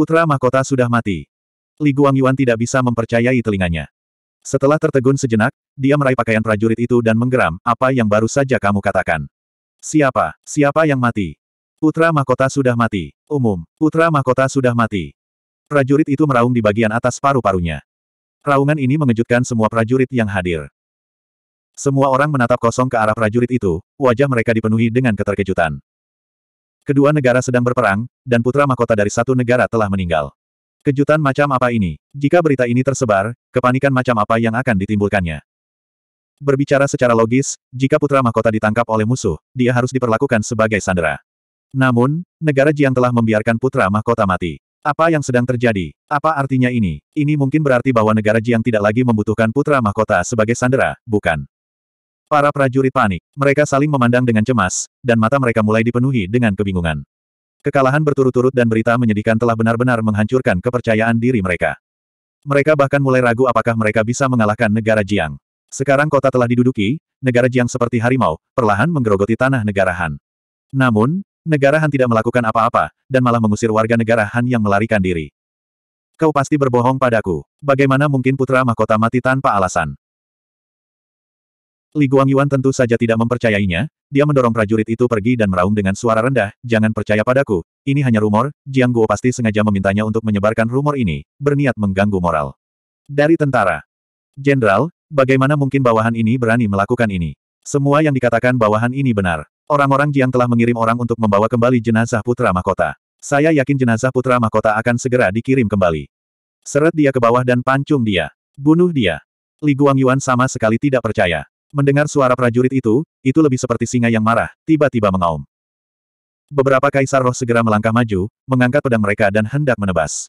Putra mahkota sudah mati. Li Guangyuan tidak bisa mempercayai telinganya. Setelah tertegun sejenak, dia meraih pakaian prajurit itu dan menggeram, apa yang baru saja kamu katakan. Siapa? Siapa yang mati? Putra mahkota sudah mati. Umum, putra mahkota sudah mati. Prajurit itu meraung di bagian atas paru-parunya. Raungan ini mengejutkan semua prajurit yang hadir. Semua orang menatap kosong ke arah prajurit itu, wajah mereka dipenuhi dengan keterkejutan. Kedua negara sedang berperang, dan putra mahkota dari satu negara telah meninggal. Kejutan macam apa ini? Jika berita ini tersebar, kepanikan macam apa yang akan ditimbulkannya? Berbicara secara logis, jika putra mahkota ditangkap oleh musuh, dia harus diperlakukan sebagai sandera. Namun, negara Jiang telah membiarkan putra mahkota mati. Apa yang sedang terjadi? Apa artinya ini? Ini mungkin berarti bahwa negara Jiang tidak lagi membutuhkan putra mahkota sebagai sandera, bukan? Para prajurit panik, mereka saling memandang dengan cemas, dan mata mereka mulai dipenuhi dengan kebingungan. Kekalahan berturut-turut dan berita menyedihkan telah benar-benar menghancurkan kepercayaan diri mereka. Mereka bahkan mulai ragu apakah mereka bisa mengalahkan negara Jiang. Sekarang kota telah diduduki, negara Jiang seperti harimau, perlahan menggerogoti tanah negara Han. Namun, negara Han tidak melakukan apa-apa, dan malah mengusir warga negara Han yang melarikan diri. Kau pasti berbohong padaku. Bagaimana mungkin putra mahkota mati tanpa alasan? Li Guangyuan tentu saja tidak mempercayainya, dia mendorong prajurit itu pergi dan meraung dengan suara rendah, jangan percaya padaku, ini hanya rumor, Jiang Guo pasti sengaja memintanya untuk menyebarkan rumor ini, berniat mengganggu moral. Dari tentara. Jenderal, bagaimana mungkin bawahan ini berani melakukan ini? Semua yang dikatakan bawahan ini benar. Orang-orang Jiang telah mengirim orang untuk membawa kembali jenazah putra mahkota. Saya yakin jenazah putra mahkota akan segera dikirim kembali. Seret dia ke bawah dan pancung dia. Bunuh dia. Li Guangyuan sama sekali tidak percaya. Mendengar suara prajurit itu, itu lebih seperti singa yang marah, tiba-tiba mengaum. Beberapa kaisar roh segera melangkah maju, mengangkat pedang mereka dan hendak menebas.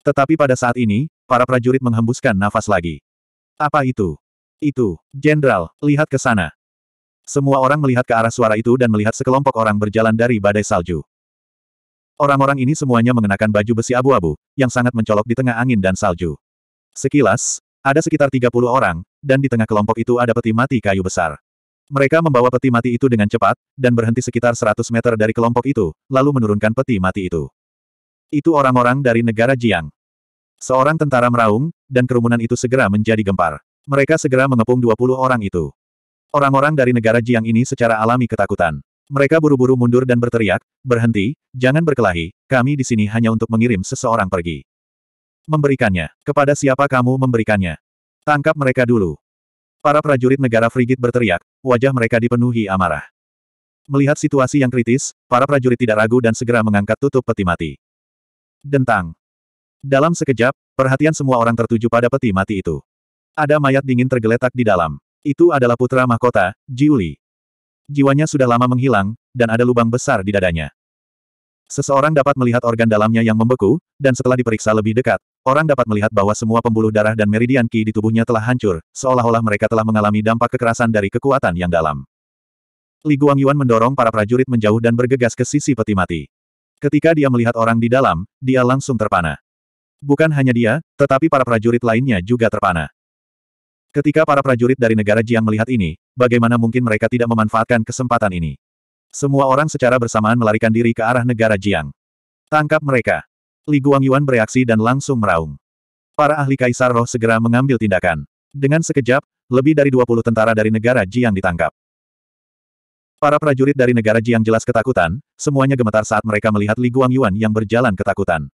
Tetapi pada saat ini, para prajurit menghembuskan nafas lagi. Apa itu? Itu, Jenderal, lihat ke sana. Semua orang melihat ke arah suara itu dan melihat sekelompok orang berjalan dari badai salju. Orang-orang ini semuanya mengenakan baju besi abu-abu, yang sangat mencolok di tengah angin dan salju. Sekilas, ada sekitar 30 orang, dan di tengah kelompok itu ada peti mati kayu besar. Mereka membawa peti mati itu dengan cepat, dan berhenti sekitar 100 meter dari kelompok itu, lalu menurunkan peti mati itu. Itu orang-orang dari negara Jiang. Seorang tentara meraung, dan kerumunan itu segera menjadi gempar. Mereka segera mengepung 20 orang itu. Orang-orang dari negara Jiang ini secara alami ketakutan. Mereka buru-buru mundur dan berteriak, berhenti, jangan berkelahi, kami di sini hanya untuk mengirim seseorang pergi. Memberikannya. Kepada siapa kamu memberikannya? Tangkap mereka dulu. Para prajurit negara frigit berteriak, wajah mereka dipenuhi amarah. Melihat situasi yang kritis, para prajurit tidak ragu dan segera mengangkat tutup peti mati. Dentang. Dalam sekejap, perhatian semua orang tertuju pada peti mati itu. Ada mayat dingin tergeletak di dalam. Itu adalah putra mahkota, Jiuli. Jiwanya sudah lama menghilang, dan ada lubang besar di dadanya. Seseorang dapat melihat organ dalamnya yang membeku, dan setelah diperiksa lebih dekat, Orang dapat melihat bahwa semua pembuluh darah dan meridian ki di tubuhnya telah hancur, seolah-olah mereka telah mengalami dampak kekerasan dari kekuatan yang dalam. Li Guangyuan mendorong para prajurit menjauh dan bergegas ke sisi peti mati. Ketika dia melihat orang di dalam, dia langsung terpana. Bukan hanya dia, tetapi para prajurit lainnya juga terpana. Ketika para prajurit dari negara Jiang melihat ini, bagaimana mungkin mereka tidak memanfaatkan kesempatan ini? Semua orang secara bersamaan melarikan diri ke arah negara Jiang. Tangkap mereka. Li Guangyuan bereaksi dan langsung meraung. Para ahli kaisar roh segera mengambil tindakan. Dengan sekejap, lebih dari 20 tentara dari negara Jiang ditangkap. Para prajurit dari negara Jiang jelas ketakutan, semuanya gemetar saat mereka melihat Li Guangyuan yang berjalan ketakutan.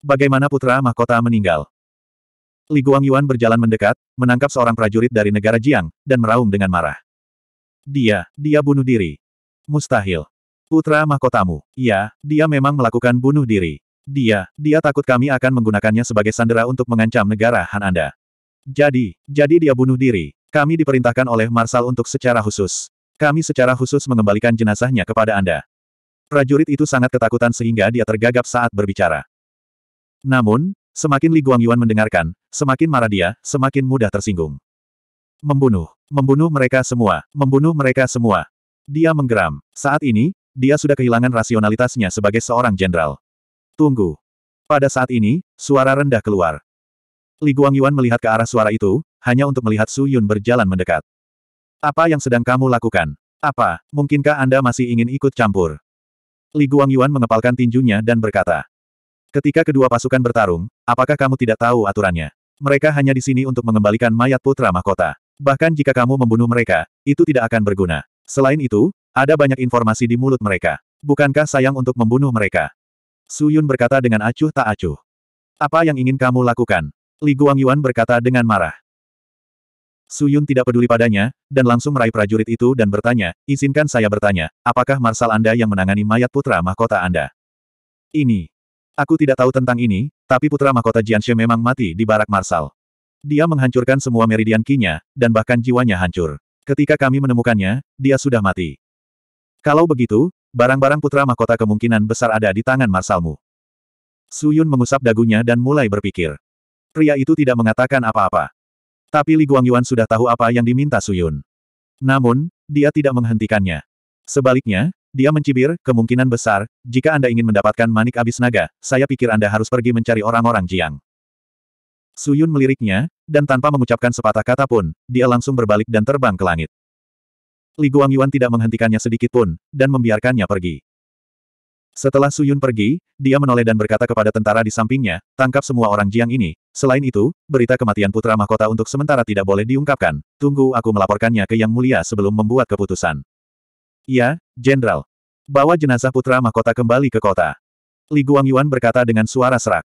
Bagaimana putra mahkota meninggal? Li Guangyuan berjalan mendekat, menangkap seorang prajurit dari negara Jiang, dan meraung dengan marah. Dia, dia bunuh diri. Mustahil. Putra mahkotamu, ya, dia memang melakukan bunuh diri. Dia, dia takut kami akan menggunakannya sebagai sandera untuk mengancam negara Han Anda. Jadi, jadi dia bunuh diri. Kami diperintahkan oleh Marsal untuk secara khusus. Kami secara khusus mengembalikan jenazahnya kepada Anda. Prajurit itu sangat ketakutan sehingga dia tergagap saat berbicara. Namun, semakin Li Guangyuan mendengarkan, semakin marah dia, semakin mudah tersinggung. Membunuh. Membunuh mereka semua. Membunuh mereka semua. Dia menggeram. Saat ini, dia sudah kehilangan rasionalitasnya sebagai seorang jenderal. Tunggu. Pada saat ini, suara rendah keluar. Li Guangyuan melihat ke arah suara itu, hanya untuk melihat Su Yun berjalan mendekat. Apa yang sedang kamu lakukan? Apa, mungkinkah Anda masih ingin ikut campur? Li Guangyuan mengepalkan tinjunya dan berkata. Ketika kedua pasukan bertarung, apakah kamu tidak tahu aturannya? Mereka hanya di sini untuk mengembalikan mayat putra mahkota. Bahkan jika kamu membunuh mereka, itu tidak akan berguna. Selain itu, ada banyak informasi di mulut mereka. Bukankah sayang untuk membunuh mereka? Su Yun berkata dengan acuh tak acuh. Apa yang ingin kamu lakukan? Li Guangyuan berkata dengan marah. Su Yun tidak peduli padanya, dan langsung meraih prajurit itu dan bertanya, izinkan saya bertanya, apakah marsal Anda yang menangani mayat putra mahkota Anda? Ini. Aku tidak tahu tentang ini, tapi putra mahkota Jianshe memang mati di barak marsal. Dia menghancurkan semua meridian kinya, dan bahkan jiwanya hancur. Ketika kami menemukannya, dia sudah mati. Kalau begitu, Barang-barang putra mahkota kemungkinan besar ada di tangan marsalmu. Suyun mengusap dagunya dan mulai berpikir. Pria itu tidak mengatakan apa-apa. Tapi Li Guangyuan sudah tahu apa yang diminta Suyun. Namun, dia tidak menghentikannya. Sebaliknya, dia mencibir, kemungkinan besar, jika Anda ingin mendapatkan manik abis naga, saya pikir Anda harus pergi mencari orang-orang Jiang. Suyun meliriknya, dan tanpa mengucapkan sepatah kata pun, dia langsung berbalik dan terbang ke langit. Li Guangyuan tidak menghentikannya sedikit pun, dan membiarkannya pergi. Setelah Suyun pergi, dia menoleh dan berkata kepada tentara di sampingnya, tangkap semua orang Jiang ini. Selain itu, berita kematian putra mahkota untuk sementara tidak boleh diungkapkan. Tunggu aku melaporkannya ke Yang Mulia sebelum membuat keputusan. Ya, Jenderal. Bawa jenazah putra mahkota kembali ke kota. Li Guangyuan berkata dengan suara serak.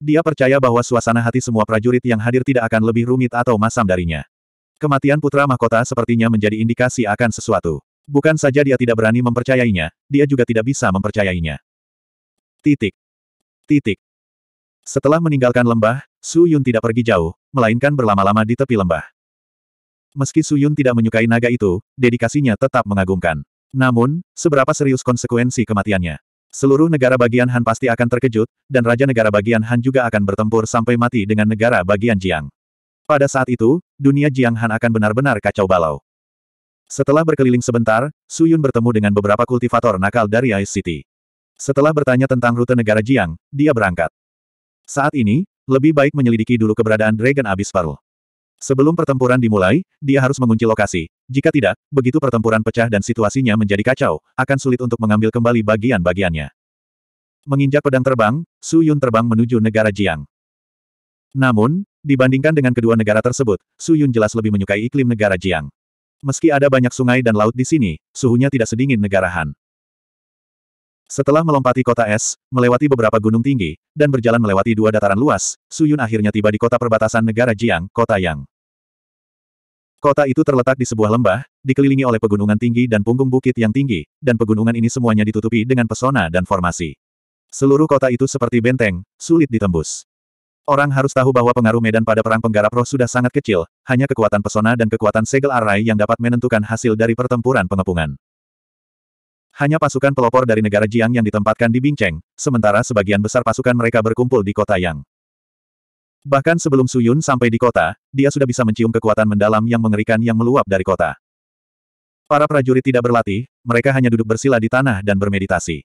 Dia percaya bahwa suasana hati semua prajurit yang hadir tidak akan lebih rumit atau masam darinya. Kematian putra mahkota sepertinya menjadi indikasi akan sesuatu. Bukan saja dia tidak berani mempercayainya, dia juga tidak bisa mempercayainya. Titik. Titik. Setelah meninggalkan lembah, Su Yun tidak pergi jauh, melainkan berlama-lama di tepi lembah. Meski Su Yun tidak menyukai naga itu, dedikasinya tetap mengagumkan. Namun, seberapa serius konsekuensi kematiannya? Seluruh negara bagian Han pasti akan terkejut, dan Raja Negara Bagian Han juga akan bertempur sampai mati dengan negara bagian Jiang. Pada saat itu, dunia Jiang Han akan benar-benar kacau balau. Setelah berkeliling sebentar, Su Yun bertemu dengan beberapa kultivator nakal dari Ice City. Setelah bertanya tentang rute negara Jiang, dia berangkat. Saat ini, lebih baik menyelidiki dulu keberadaan Dragon Abyss Pearl. Sebelum pertempuran dimulai, dia harus mengunci lokasi. Jika tidak, begitu pertempuran pecah dan situasinya menjadi kacau, akan sulit untuk mengambil kembali bagian-bagiannya. Menginjak pedang terbang, Su Yun terbang menuju negara Jiang. Namun, Dibandingkan dengan kedua negara tersebut, Su Yun jelas lebih menyukai iklim negara Jiang. Meski ada banyak sungai dan laut di sini, suhunya tidak sedingin negara Han. Setelah melompati kota es, melewati beberapa gunung tinggi, dan berjalan melewati dua dataran luas, Su Yun akhirnya tiba di kota perbatasan negara Jiang, kota Yang. Kota itu terletak di sebuah lembah, dikelilingi oleh pegunungan tinggi dan punggung bukit yang tinggi, dan pegunungan ini semuanya ditutupi dengan pesona dan formasi. Seluruh kota itu seperti benteng, sulit ditembus. Orang harus tahu bahwa pengaruh medan pada perang penggarap roh sudah sangat kecil, hanya kekuatan pesona dan kekuatan segel arai yang dapat menentukan hasil dari pertempuran pengepungan. Hanya pasukan pelopor dari negara Jiang yang ditempatkan di Bingcheng, sementara sebagian besar pasukan mereka berkumpul di kota Yang. Bahkan sebelum Suyun sampai di kota, dia sudah bisa mencium kekuatan mendalam yang mengerikan yang meluap dari kota. Para prajurit tidak berlatih, mereka hanya duduk bersila di tanah dan bermeditasi.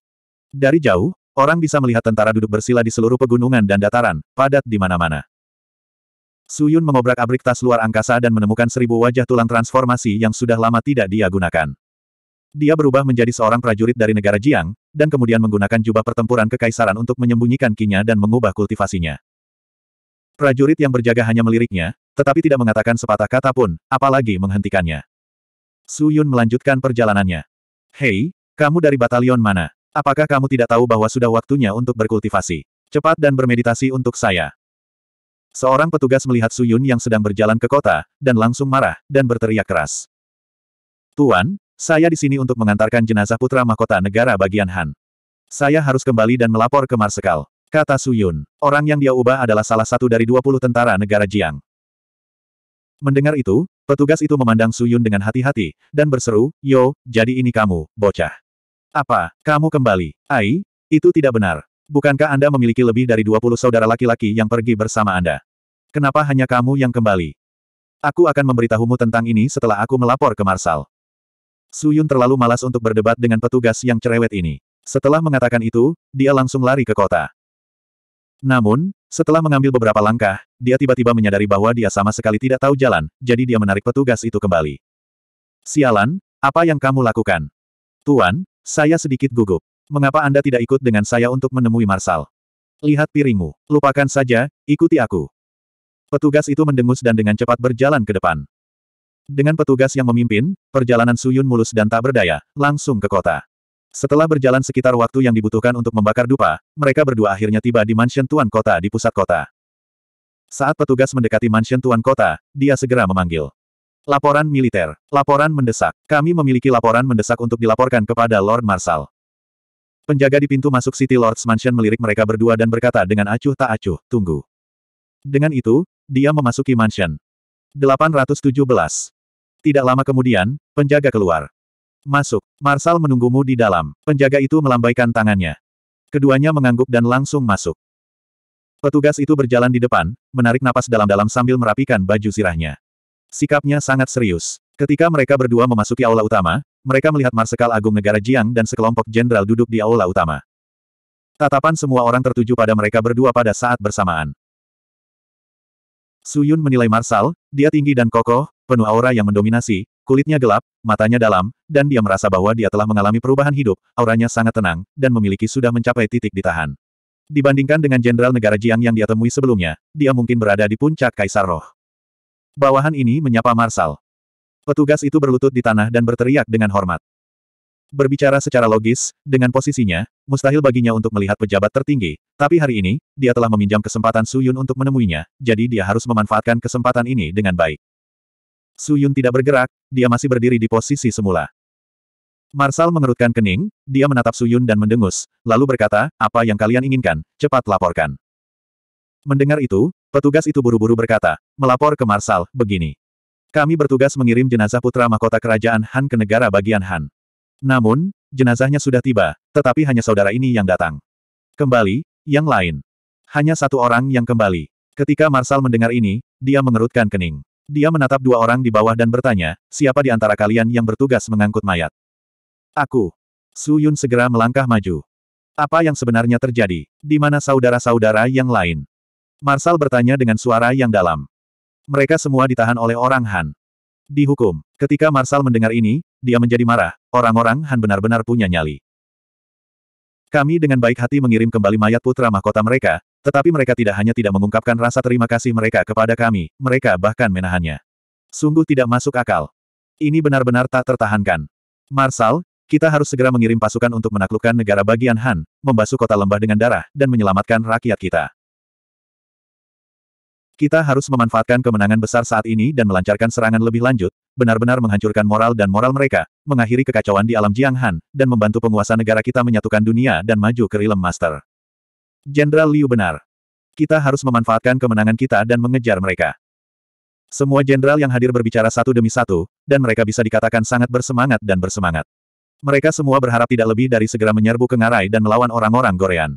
Dari jauh, Orang bisa melihat tentara duduk bersila di seluruh pegunungan dan dataran, padat di mana-mana. Suyun mengobrak-abrik tas luar angkasa dan menemukan seribu wajah tulang transformasi yang sudah lama tidak dia gunakan. Dia berubah menjadi seorang prajurit dari negara Jiang, dan kemudian menggunakan jubah pertempuran kekaisaran untuk menyembunyikan kinya dan mengubah kultivasinya. Prajurit yang berjaga hanya meliriknya, tetapi tidak mengatakan sepatah kata pun, apalagi menghentikannya. Suyun melanjutkan perjalanannya. Hei, kamu dari batalion mana? Apakah kamu tidak tahu bahwa sudah waktunya untuk berkultivasi? Cepat dan bermeditasi untuk saya. Seorang petugas melihat Suyun yang sedang berjalan ke kota, dan langsung marah, dan berteriak keras. Tuan, saya di sini untuk mengantarkan jenazah putra mahkota negara bagian Han. Saya harus kembali dan melapor ke Marsekal, kata Suyun. Orang yang dia ubah adalah salah satu dari 20 tentara negara Jiang. Mendengar itu, petugas itu memandang Suyun dengan hati-hati, dan berseru, Yo, jadi ini kamu, bocah. Apa, kamu kembali? Ai, itu tidak benar. Bukankah Anda memiliki lebih dari 20 saudara laki-laki yang pergi bersama Anda? Kenapa hanya kamu yang kembali? Aku akan memberitahumu tentang ini setelah aku melapor ke Marsal. Suyun terlalu malas untuk berdebat dengan petugas yang cerewet ini. Setelah mengatakan itu, dia langsung lari ke kota. Namun, setelah mengambil beberapa langkah, dia tiba-tiba menyadari bahwa dia sama sekali tidak tahu jalan, jadi dia menarik petugas itu kembali. Sialan, apa yang kamu lakukan? Tuan, saya sedikit gugup. Mengapa Anda tidak ikut dengan saya untuk menemui Marsal? Lihat piringmu. Lupakan saja, ikuti aku. Petugas itu mendengus dan dengan cepat berjalan ke depan. Dengan petugas yang memimpin, perjalanan Suyun mulus dan tak berdaya, langsung ke kota. Setelah berjalan sekitar waktu yang dibutuhkan untuk membakar dupa, mereka berdua akhirnya tiba di mansion tuan kota di pusat kota. Saat petugas mendekati mansion tuan kota, dia segera memanggil. Laporan militer. Laporan mendesak. Kami memiliki laporan mendesak untuk dilaporkan kepada Lord Marshal. Penjaga di pintu masuk City Lord's Mansion melirik mereka berdua dan berkata dengan acuh tak acuh, tunggu. Dengan itu, dia memasuki mansion. 817. Tidak lama kemudian, penjaga keluar. Masuk. Marshal menunggumu di dalam. Penjaga itu melambaikan tangannya. Keduanya mengangguk dan langsung masuk. Petugas itu berjalan di depan, menarik napas dalam-dalam sambil merapikan baju sirahnya. Sikapnya sangat serius. Ketika mereka berdua memasuki aula utama, mereka melihat Marsekal Agung Negara Jiang dan sekelompok jenderal duduk di aula utama. Tatapan semua orang tertuju pada mereka berdua pada saat bersamaan. Su Yun menilai Marsal, dia tinggi dan kokoh, penuh aura yang mendominasi, kulitnya gelap, matanya dalam, dan dia merasa bahwa dia telah mengalami perubahan hidup, auranya sangat tenang, dan memiliki sudah mencapai titik ditahan. Dibandingkan dengan jenderal negara Jiang yang dia temui sebelumnya, dia mungkin berada di puncak Kaisar Roh. Bawahan ini menyapa Marsal. Petugas itu berlutut di tanah dan berteriak dengan hormat. Berbicara secara logis, dengan posisinya, mustahil baginya untuk melihat pejabat tertinggi, tapi hari ini, dia telah meminjam kesempatan Suyun untuk menemuinya, jadi dia harus memanfaatkan kesempatan ini dengan baik. Suyun tidak bergerak, dia masih berdiri di posisi semula. Marsal mengerutkan kening, dia menatap Suyun dan mendengus, lalu berkata, apa yang kalian inginkan, cepat laporkan. Mendengar itu, petugas itu buru-buru berkata, melapor ke Marsal, begini. Kami bertugas mengirim jenazah putra mahkota kerajaan Han ke negara bagian Han. Namun, jenazahnya sudah tiba, tetapi hanya saudara ini yang datang. Kembali, yang lain. Hanya satu orang yang kembali. Ketika Marsal mendengar ini, dia mengerutkan kening. Dia menatap dua orang di bawah dan bertanya, siapa di antara kalian yang bertugas mengangkut mayat? Aku. Su Yun segera melangkah maju. Apa yang sebenarnya terjadi? Di mana saudara-saudara yang lain? Marsal bertanya dengan suara yang dalam. Mereka semua ditahan oleh orang Han. Dihukum. Ketika Marsal mendengar ini, dia menjadi marah. Orang-orang Han benar-benar punya nyali. Kami dengan baik hati mengirim kembali mayat putra mahkota mereka, tetapi mereka tidak hanya tidak mengungkapkan rasa terima kasih mereka kepada kami, mereka bahkan menahannya. Sungguh tidak masuk akal. Ini benar-benar tak tertahankan. Marsal, kita harus segera mengirim pasukan untuk menaklukkan negara bagian Han, membasuh kota lembah dengan darah, dan menyelamatkan rakyat kita. Kita harus memanfaatkan kemenangan besar saat ini dan melancarkan serangan lebih lanjut, benar-benar menghancurkan moral dan moral mereka, mengakhiri kekacauan di alam Jianghan, dan membantu penguasa negara kita menyatukan dunia dan maju ke Realm Master. Jenderal Liu benar. Kita harus memanfaatkan kemenangan kita dan mengejar mereka. Semua jenderal yang hadir berbicara satu demi satu, dan mereka bisa dikatakan sangat bersemangat dan bersemangat. Mereka semua berharap tidak lebih dari segera menyerbu ke Ngarai dan melawan orang-orang Gorean.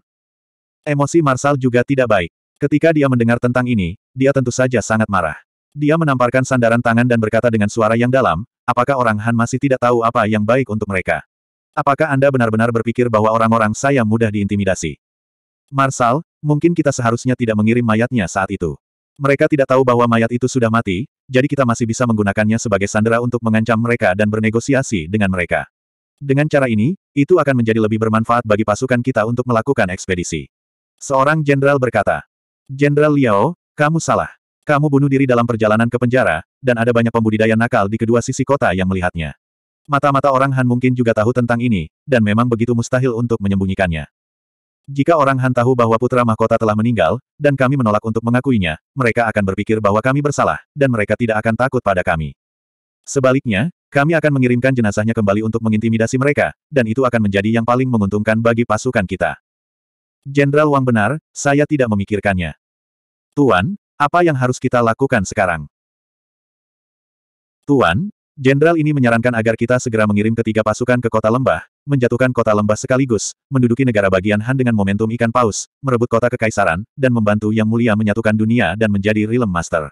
Emosi Marsal juga tidak baik. Ketika dia mendengar tentang ini, dia tentu saja sangat marah. Dia menamparkan sandaran tangan dan berkata dengan suara yang dalam, apakah orang Han masih tidak tahu apa yang baik untuk mereka? Apakah Anda benar-benar berpikir bahwa orang-orang saya mudah diintimidasi? Marsal, mungkin kita seharusnya tidak mengirim mayatnya saat itu. Mereka tidak tahu bahwa mayat itu sudah mati, jadi kita masih bisa menggunakannya sebagai sandera untuk mengancam mereka dan bernegosiasi dengan mereka. Dengan cara ini, itu akan menjadi lebih bermanfaat bagi pasukan kita untuk melakukan ekspedisi. Seorang jenderal berkata, Jenderal Liao, kamu salah. Kamu bunuh diri dalam perjalanan ke penjara, dan ada banyak pembudidaya nakal di kedua sisi kota yang melihatnya. Mata-mata orang Han mungkin juga tahu tentang ini, dan memang begitu mustahil untuk menyembunyikannya. Jika orang Han tahu bahwa putra mahkota telah meninggal, dan kami menolak untuk mengakuinya, mereka akan berpikir bahwa kami bersalah, dan mereka tidak akan takut pada kami. Sebaliknya, kami akan mengirimkan jenazahnya kembali untuk mengintimidasi mereka, dan itu akan menjadi yang paling menguntungkan bagi pasukan kita. Jenderal Wang benar, saya tidak memikirkannya. Tuan, apa yang harus kita lakukan sekarang? Tuan, Jenderal ini menyarankan agar kita segera mengirim ketiga pasukan ke kota lembah, menjatuhkan kota lembah sekaligus, menduduki negara bagian Han dengan momentum ikan paus, merebut kota kekaisaran, dan membantu Yang Mulia menyatukan dunia dan menjadi Realm Master.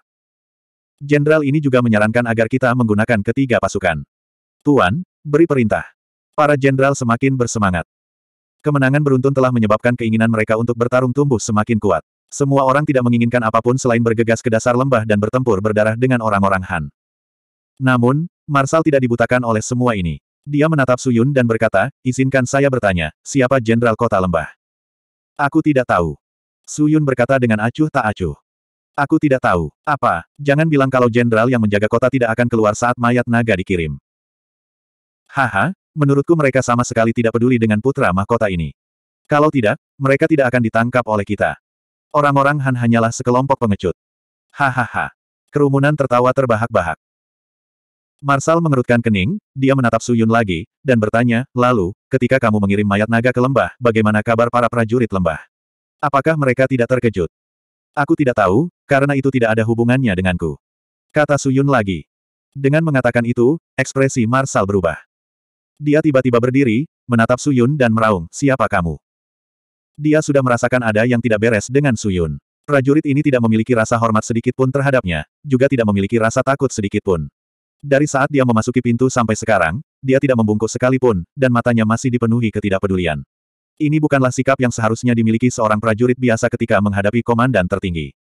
Jenderal ini juga menyarankan agar kita menggunakan ketiga pasukan. Tuan, beri perintah. Para jenderal semakin bersemangat. Kemenangan beruntun telah menyebabkan keinginan mereka untuk bertarung tumbuh semakin kuat. Semua orang tidak menginginkan apapun selain bergegas ke dasar lembah dan bertempur berdarah dengan orang-orang Han. Namun, Marsal tidak dibutakan oleh semua ini. Dia menatap Suyun dan berkata, izinkan saya bertanya, siapa Jenderal Kota Lembah? Aku tidak tahu. Suyun berkata dengan acuh tak acuh. Aku tidak tahu. Apa? Jangan bilang kalau jenderal yang menjaga kota tidak akan keluar saat mayat naga dikirim. Haha, menurutku mereka sama sekali tidak peduli dengan putra mahkota ini. Kalau tidak, mereka tidak akan ditangkap oleh kita. Orang-orang Han hanyalah sekelompok pengecut. Hahaha. Kerumunan tertawa terbahak-bahak. Marsal mengerutkan kening, dia menatap Suyun lagi, dan bertanya, lalu, ketika kamu mengirim mayat naga ke lembah, bagaimana kabar para prajurit lembah? Apakah mereka tidak terkejut? Aku tidak tahu, karena itu tidak ada hubungannya denganku. Kata Suyun lagi. Dengan mengatakan itu, ekspresi Marsal berubah. Dia tiba-tiba berdiri, menatap Suyun dan meraung, siapa kamu? Dia sudah merasakan ada yang tidak beres dengan Suyun. Prajurit ini tidak memiliki rasa hormat sedikitpun terhadapnya, juga tidak memiliki rasa takut sedikitpun. Dari saat dia memasuki pintu sampai sekarang, dia tidak membungkuk sekalipun, dan matanya masih dipenuhi ketidakpedulian. Ini bukanlah sikap yang seharusnya dimiliki seorang prajurit biasa ketika menghadapi komandan tertinggi.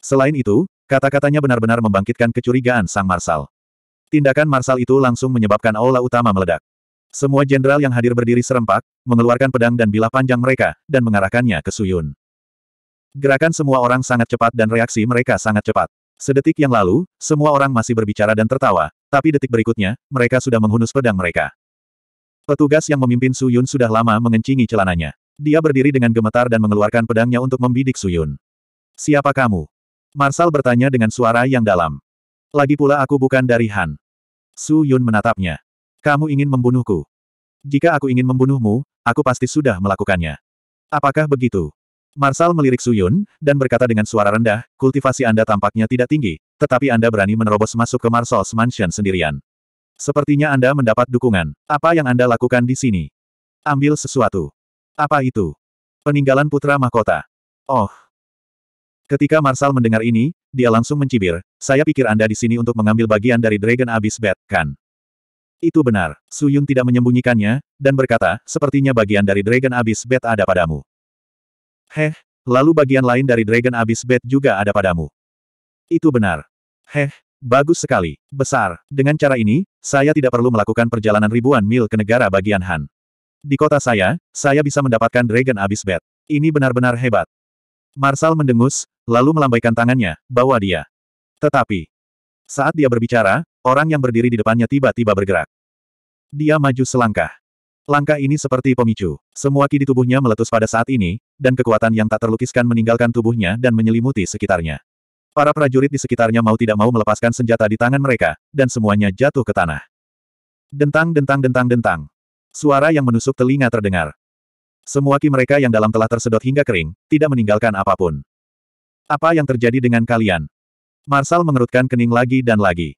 Selain itu, kata-katanya benar-benar membangkitkan kecurigaan sang Marsal. Tindakan Marsal itu langsung menyebabkan aula utama meledak. Semua jenderal yang hadir berdiri serempak, mengeluarkan pedang dan bilah panjang mereka, dan mengarahkannya ke Suyun. Gerakan semua orang sangat cepat dan reaksi mereka sangat cepat. Sedetik yang lalu, semua orang masih berbicara dan tertawa, tapi detik berikutnya, mereka sudah menghunus pedang mereka. Petugas yang memimpin Suyun sudah lama mengencingi celananya. Dia berdiri dengan gemetar dan mengeluarkan pedangnya untuk membidik Suyun. Siapa kamu? Marsal bertanya dengan suara yang dalam. Lagi pula aku bukan dari Han. Su Yun menatapnya. Kamu ingin membunuhku. Jika aku ingin membunuhmu, aku pasti sudah melakukannya. Apakah begitu? Marsal melirik Su Yun, dan berkata dengan suara rendah, kultivasi Anda tampaknya tidak tinggi, tetapi Anda berani menerobos masuk ke Marsal's Mansion sendirian. Sepertinya Anda mendapat dukungan. Apa yang Anda lakukan di sini? Ambil sesuatu. Apa itu? Peninggalan putra mahkota. Oh, Ketika Marsal mendengar ini, dia langsung mencibir, saya pikir Anda di sini untuk mengambil bagian dari Dragon Abyss Bat, kan? Itu benar, Su Yun tidak menyembunyikannya, dan berkata, sepertinya bagian dari Dragon Abyss Bat ada padamu. Heh, lalu bagian lain dari Dragon Abyss Bat juga ada padamu. Itu benar. Heh, bagus sekali, besar. Dengan cara ini, saya tidak perlu melakukan perjalanan ribuan mil ke negara bagian Han. Di kota saya, saya bisa mendapatkan Dragon Abyss Bat. Ini benar-benar hebat. Marsal mendengus, lalu melambaikan tangannya, bawa dia. Tetapi, saat dia berbicara, orang yang berdiri di depannya tiba-tiba bergerak. Dia maju selangkah. Langkah ini seperti pemicu. Semua ki di tubuhnya meletus pada saat ini, dan kekuatan yang tak terlukiskan meninggalkan tubuhnya dan menyelimuti sekitarnya. Para prajurit di sekitarnya mau tidak mau melepaskan senjata di tangan mereka, dan semuanya jatuh ke tanah. Dentang dentang dentang dentang. Suara yang menusuk telinga terdengar. Semua ki mereka yang dalam telah tersedot hingga kering, tidak meninggalkan apapun. Apa yang terjadi dengan kalian? Marsal mengerutkan kening lagi dan lagi.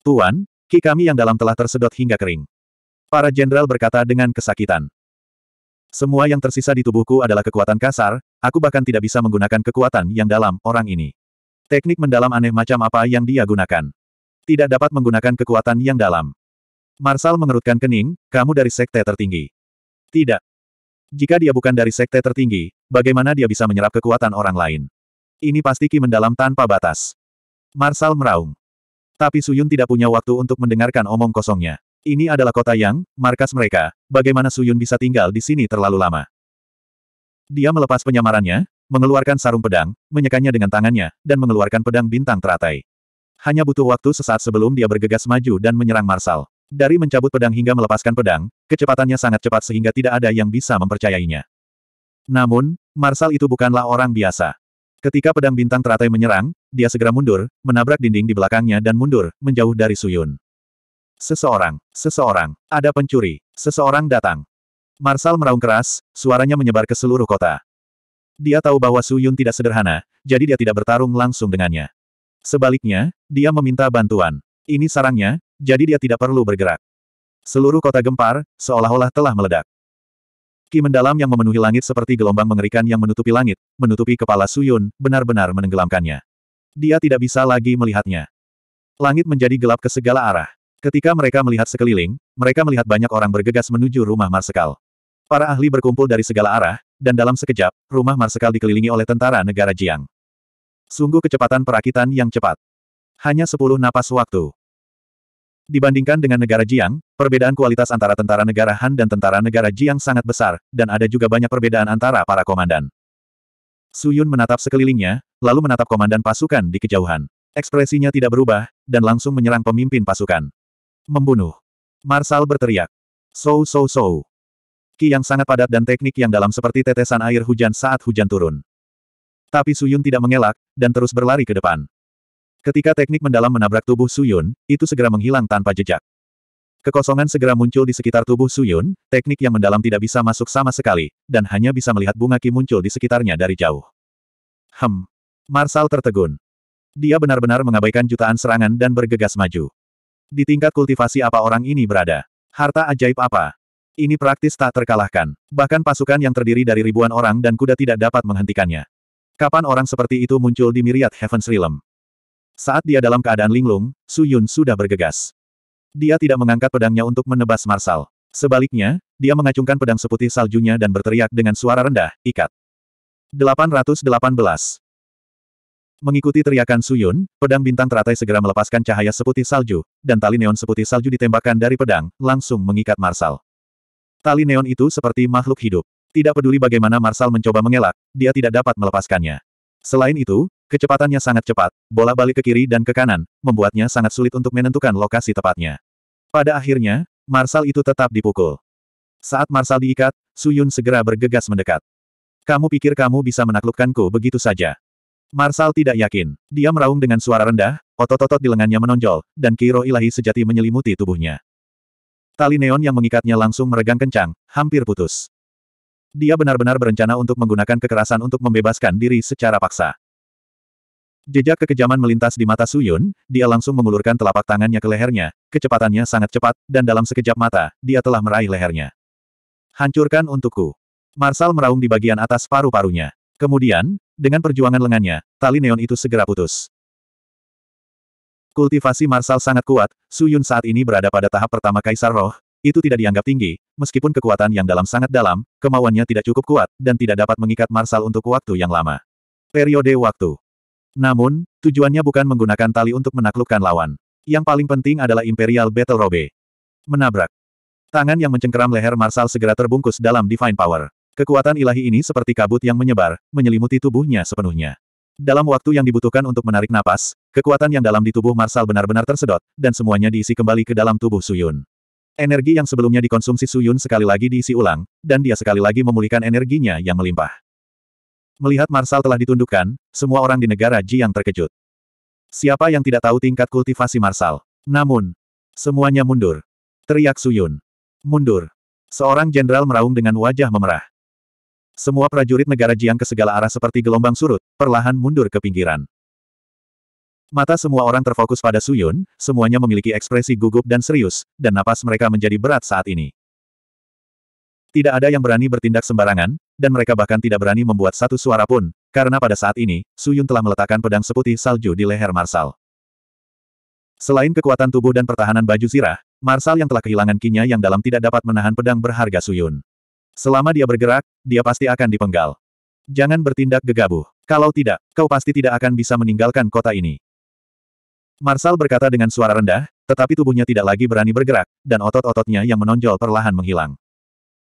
Tuan, ki kami yang dalam telah tersedot hingga kering. Para jenderal berkata dengan kesakitan. Semua yang tersisa di tubuhku adalah kekuatan kasar, aku bahkan tidak bisa menggunakan kekuatan yang dalam orang ini. Teknik mendalam aneh macam apa yang dia gunakan. Tidak dapat menggunakan kekuatan yang dalam. Marsal mengerutkan kening, kamu dari sekte tertinggi. Tidak, jika dia bukan dari sekte tertinggi, bagaimana dia bisa menyerap kekuatan orang lain? Ini pasti ki mendalam tanpa batas. Marsal meraung. Tapi Suyun tidak punya waktu untuk mendengarkan omong kosongnya. Ini adalah kota yang, markas mereka, bagaimana Suyun bisa tinggal di sini terlalu lama. Dia melepas penyamarannya, mengeluarkan sarung pedang, menyekannya dengan tangannya, dan mengeluarkan pedang bintang teratai. Hanya butuh waktu sesaat sebelum dia bergegas maju dan menyerang Marsal. Dari mencabut pedang hingga melepaskan pedang, kecepatannya sangat cepat sehingga tidak ada yang bisa mempercayainya. Namun, Marsal itu bukanlah orang biasa. Ketika pedang bintang teratai menyerang, dia segera mundur, menabrak dinding di belakangnya dan mundur, menjauh dari Suyun. Seseorang, seseorang, ada pencuri, seseorang datang. Marsal meraung keras, suaranya menyebar ke seluruh kota. Dia tahu bahwa Suyun tidak sederhana, jadi dia tidak bertarung langsung dengannya. Sebaliknya, dia meminta bantuan. Ini sarangnya, jadi dia tidak perlu bergerak. Seluruh kota gempar, seolah-olah telah meledak. Ki mendalam yang memenuhi langit seperti gelombang mengerikan yang menutupi langit, menutupi kepala Suyun, benar-benar menenggelamkannya. Dia tidak bisa lagi melihatnya. Langit menjadi gelap ke segala arah. Ketika mereka melihat sekeliling, mereka melihat banyak orang bergegas menuju rumah Marsekal. Para ahli berkumpul dari segala arah, dan dalam sekejap, rumah Marsekal dikelilingi oleh tentara negara Jiang. Sungguh kecepatan perakitan yang cepat. Hanya sepuluh napas waktu. Dibandingkan dengan negara Jiang, perbedaan kualitas antara tentara negara Han dan tentara negara Jiang sangat besar, dan ada juga banyak perbedaan antara para komandan. Su Yun menatap sekelilingnya, lalu menatap komandan pasukan di kejauhan. Ekspresinya tidak berubah, dan langsung menyerang pemimpin pasukan. Membunuh. Marsal berteriak. Sou sou sou. Ki yang sangat padat dan teknik yang dalam seperti tetesan air hujan saat hujan turun. Tapi Suyun tidak mengelak, dan terus berlari ke depan. Ketika teknik mendalam menabrak tubuh Suyun, itu segera menghilang tanpa jejak. Kekosongan segera muncul di sekitar tubuh Suyun, teknik yang mendalam tidak bisa masuk sama sekali, dan hanya bisa melihat bunga Ki muncul di sekitarnya dari jauh. Hem. Marsal tertegun. Dia benar-benar mengabaikan jutaan serangan dan bergegas maju. Di tingkat kultivasi apa orang ini berada? Harta ajaib apa? Ini praktis tak terkalahkan. Bahkan pasukan yang terdiri dari ribuan orang dan kuda tidak dapat menghentikannya. Kapan orang seperti itu muncul di Myriad Heaven's Realm? Saat dia dalam keadaan linglung, Su Yun sudah bergegas. Dia tidak mengangkat pedangnya untuk menebas Marsal. Sebaliknya, dia mengacungkan pedang seputih saljunya dan berteriak dengan suara rendah, ikat. 818. Mengikuti teriakan Su Yun, pedang bintang teratai segera melepaskan cahaya seputih salju, dan tali neon seputih salju ditembakkan dari pedang, langsung mengikat Marsal. Tali neon itu seperti makhluk hidup. Tidak peduli bagaimana Marsal mencoba mengelak, dia tidak dapat melepaskannya. Selain itu, Kecepatannya sangat cepat, bola balik ke kiri dan ke kanan, membuatnya sangat sulit untuk menentukan lokasi tepatnya. Pada akhirnya, Marsal itu tetap dipukul. Saat Marsal diikat, Suyun segera bergegas mendekat. Kamu pikir kamu bisa menaklukkanku begitu saja? Marsal tidak yakin. Dia meraung dengan suara rendah, otot-otot di lengannya menonjol, dan kiro ilahi sejati menyelimuti tubuhnya. Tali neon yang mengikatnya langsung meregang kencang, hampir putus. Dia benar-benar berencana untuk menggunakan kekerasan untuk membebaskan diri secara paksa. Jejak kekejaman melintas di mata Suyun, dia langsung mengulurkan telapak tangannya ke lehernya, kecepatannya sangat cepat, dan dalam sekejap mata, dia telah meraih lehernya. Hancurkan untukku. Marsal meraung di bagian atas paru-parunya. Kemudian, dengan perjuangan lengannya, tali neon itu segera putus. Kultivasi Marsal sangat kuat, Suyun saat ini berada pada tahap pertama Kaisar Roh, itu tidak dianggap tinggi, meskipun kekuatan yang dalam sangat dalam, kemauannya tidak cukup kuat, dan tidak dapat mengikat Marsal untuk waktu yang lama. Periode waktu namun, tujuannya bukan menggunakan tali untuk menaklukkan lawan. Yang paling penting adalah Imperial Battle Robe. Menabrak. Tangan yang mencengkeram leher Marsal segera terbungkus dalam Divine Power. Kekuatan ilahi ini seperti kabut yang menyebar, menyelimuti tubuhnya sepenuhnya. Dalam waktu yang dibutuhkan untuk menarik napas, kekuatan yang dalam di tubuh Marsal benar-benar tersedot, dan semuanya diisi kembali ke dalam tubuh Suyun. Energi yang sebelumnya dikonsumsi Suyun sekali lagi diisi ulang, dan dia sekali lagi memulihkan energinya yang melimpah. Melihat Marsal telah ditundukkan, semua orang di negara Ji yang terkejut. Siapa yang tidak tahu tingkat kultivasi Marsal? Namun, semuanya mundur. Teriak Suyun. Mundur. Seorang jenderal meraung dengan wajah memerah. Semua prajurit negara Jiang ke segala arah seperti gelombang surut, perlahan mundur ke pinggiran. Mata semua orang terfokus pada Suyun, semuanya memiliki ekspresi gugup dan serius, dan napas mereka menjadi berat saat ini. Tidak ada yang berani bertindak sembarangan, dan mereka bahkan tidak berani membuat satu suara pun, karena pada saat ini, Suyun telah meletakkan pedang seputih salju di leher Marsal. Selain kekuatan tubuh dan pertahanan baju zirah, Marsal yang telah kehilangan kinya yang dalam tidak dapat menahan pedang berharga Suyun. Selama dia bergerak, dia pasti akan dipenggal. Jangan bertindak gegabah. Kalau tidak, kau pasti tidak akan bisa meninggalkan kota ini. Marsal berkata dengan suara rendah, tetapi tubuhnya tidak lagi berani bergerak, dan otot-ototnya yang menonjol perlahan menghilang.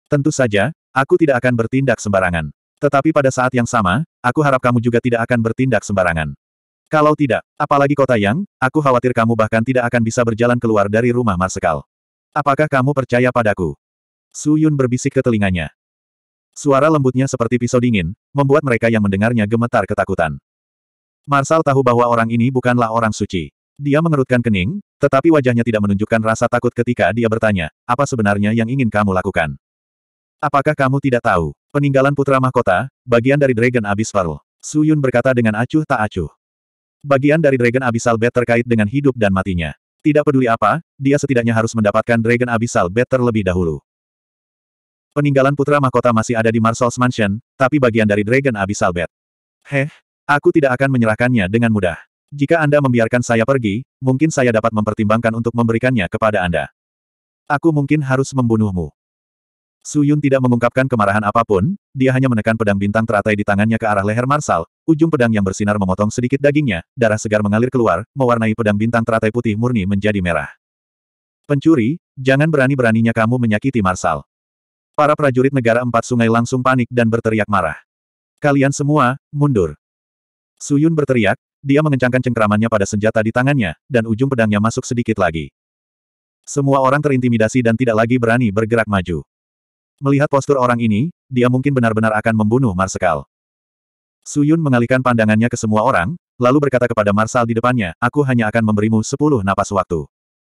Tentu saja, Aku tidak akan bertindak sembarangan. Tetapi pada saat yang sama, aku harap kamu juga tidak akan bertindak sembarangan. Kalau tidak, apalagi kota yang, aku khawatir kamu bahkan tidak akan bisa berjalan keluar dari rumah Marsekal. Apakah kamu percaya padaku? Su Yun berbisik ke telinganya. Suara lembutnya seperti pisau dingin, membuat mereka yang mendengarnya gemetar ketakutan. Marsal tahu bahwa orang ini bukanlah orang suci. Dia mengerutkan kening, tetapi wajahnya tidak menunjukkan rasa takut ketika dia bertanya, apa sebenarnya yang ingin kamu lakukan? Apakah kamu tidak tahu? Peninggalan Putra Mahkota, bagian dari Dragon Abyss Pearl. Su Yun berkata dengan acuh tak acuh. Bagian dari Dragon Abyssal Bed terkait dengan hidup dan matinya. Tidak peduli apa, dia setidaknya harus mendapatkan Dragon Abyssal Bed terlebih dahulu. Peninggalan Putra Mahkota masih ada di Marsol's Mansion, tapi bagian dari Dragon Abyssal Bed. Heh, aku tidak akan menyerahkannya dengan mudah. Jika Anda membiarkan saya pergi, mungkin saya dapat mempertimbangkan untuk memberikannya kepada Anda. Aku mungkin harus membunuhmu. Su Yun tidak mengungkapkan kemarahan apapun, dia hanya menekan pedang bintang teratai di tangannya ke arah leher Marsal, ujung pedang yang bersinar memotong sedikit dagingnya, darah segar mengalir keluar, mewarnai pedang bintang teratai putih murni menjadi merah. Pencuri, jangan berani-beraninya kamu menyakiti Marsal. Para prajurit negara empat sungai langsung panik dan berteriak marah. Kalian semua, mundur. Su Yun berteriak, dia mengencangkan cengkramannya pada senjata di tangannya, dan ujung pedangnya masuk sedikit lagi. Semua orang terintimidasi dan tidak lagi berani bergerak maju. Melihat postur orang ini, dia mungkin benar-benar akan membunuh Marsekal. Suyun mengalihkan pandangannya ke semua orang, lalu berkata kepada Marsal di depannya, aku hanya akan memberimu sepuluh napas waktu.